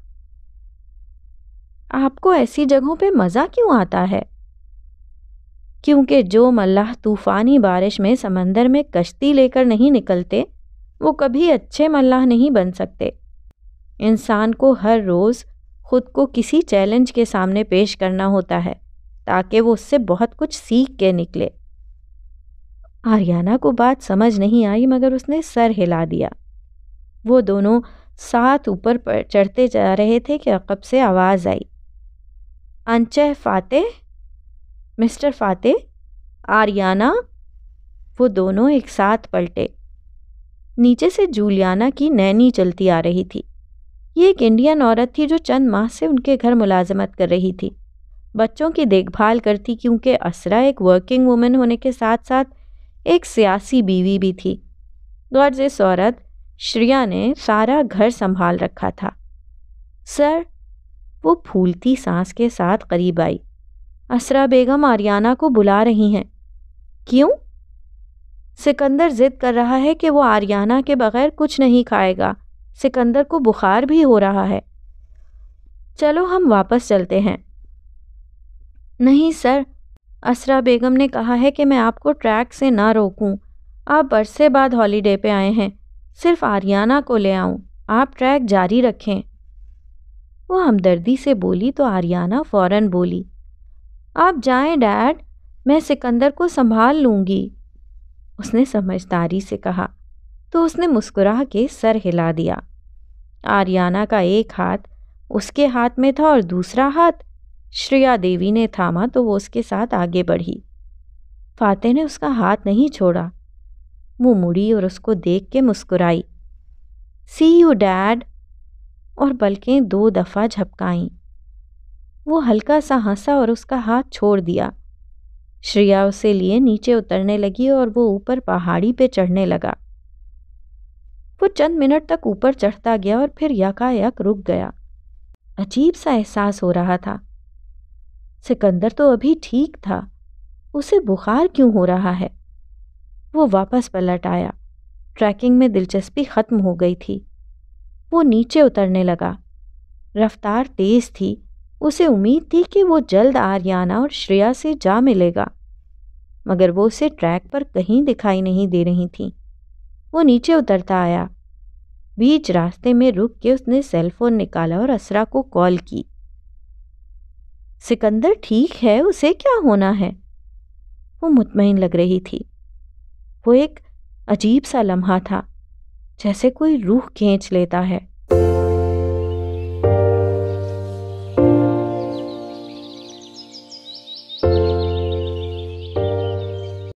S1: आपको ऐसी जगहों पे मज़ा क्यों आता है क्योंकि जो मल्लाह तूफ़ानी बारिश में समंदर में कश्ती लेकर नहीं निकलते वो कभी अच्छे मल्लाह नहीं बन सकते इंसान को हर रोज़ खुद को किसी चैलेंज के सामने पेश करना होता है ताकि वो उससे बहुत कुछ सीख के निकले आर्याना को बात समझ नहीं आई मगर उसने सर हिला दिया वो दोनों साथ ऊपर चढ़ते जा रहे थे कि अकब से आवाज़ आई अनचह फातेह मिस्टर फातेह आर्याना वो दोनों एक साथ पलटे नीचे से जूलियाना की नैनी चलती आ रही थी ये एक इंडियन औरत थी जो चंद माह से उनके घर मुलाजमत कर रही थी बच्चों की देखभाल करती क्योंकि असरा एक वर्किंग वूमेन होने के साथ साथ एक सियासी बीवी भी थी गर्ज इस औरत श्रिया ने सारा घर संभाल रखा था सर वो फूलती सांस के साथ करीब आई असरा बेगम आर्याना को बुला रही हैं क्यों सिकंदर ज़िद कर रहा है कि वो आर्याना के बगैर कुछ नहीं खाएगा सिकंदर को बुखार भी हो रहा है चलो हम वापस चलते हैं नहीं सर असरा बेगम ने कहा है कि मैं आपको ट्रैक से ना रोकूं। आप बरसे बाद हॉलीडे पे आए हैं सिर्फ आर्याना को ले आऊं। आप ट्रैक जारी रखें वो हमदर्दी से बोली तो आर्याना फ़ौरन बोली आप जाएं डैड मैं सिकंदर को संभाल लूंगी उसने समझदारी से कहा तो उसने मुस्कुरा के सर हिला दिया आर्याना का एक हाथ उसके हाथ में था और दूसरा हाथ श्रेया देवी ने थामा तो वो उसके साथ आगे बढ़ी फाते ने उसका हाथ नहीं छोड़ा वो मुड़ी और उसको देख के मुस्कुराई सी यू डैड और बल्कि दो दफ़ा झपकाई वो हल्का सा हंसा और उसका हाथ छोड़ दिया श्रेया उसे लिए नीचे उतरने लगी और वो ऊपर पहाड़ी पे चढ़ने लगा वो चंद मिनट तक ऊपर चढ़ता गया और फिर यकायक रुक गया अजीब सा एहसास हो रहा था सिकंदर तो अभी ठीक था उसे बुखार क्यों हो रहा है वो वापस पलट आया ट्रैकिंग में दिलचस्पी खत्म हो गई थी वो नीचे उतरने लगा रफ्तार तेज थी उसे उम्मीद थी कि वो जल्द आर्याना और श्रेया से जा मिलेगा मगर वो उसे ट्रैक पर कहीं दिखाई नहीं दे रही थी वो नीचे उतरता आया बीच रास्ते में रुक के उसने सेलफोन निकाला और असरा को कॉल की सिकंदर ठीक है उसे क्या होना है वो मुतमिन लग रही थी वो एक अजीब सा लम्हा था जैसे कोई रूह खींच लेता है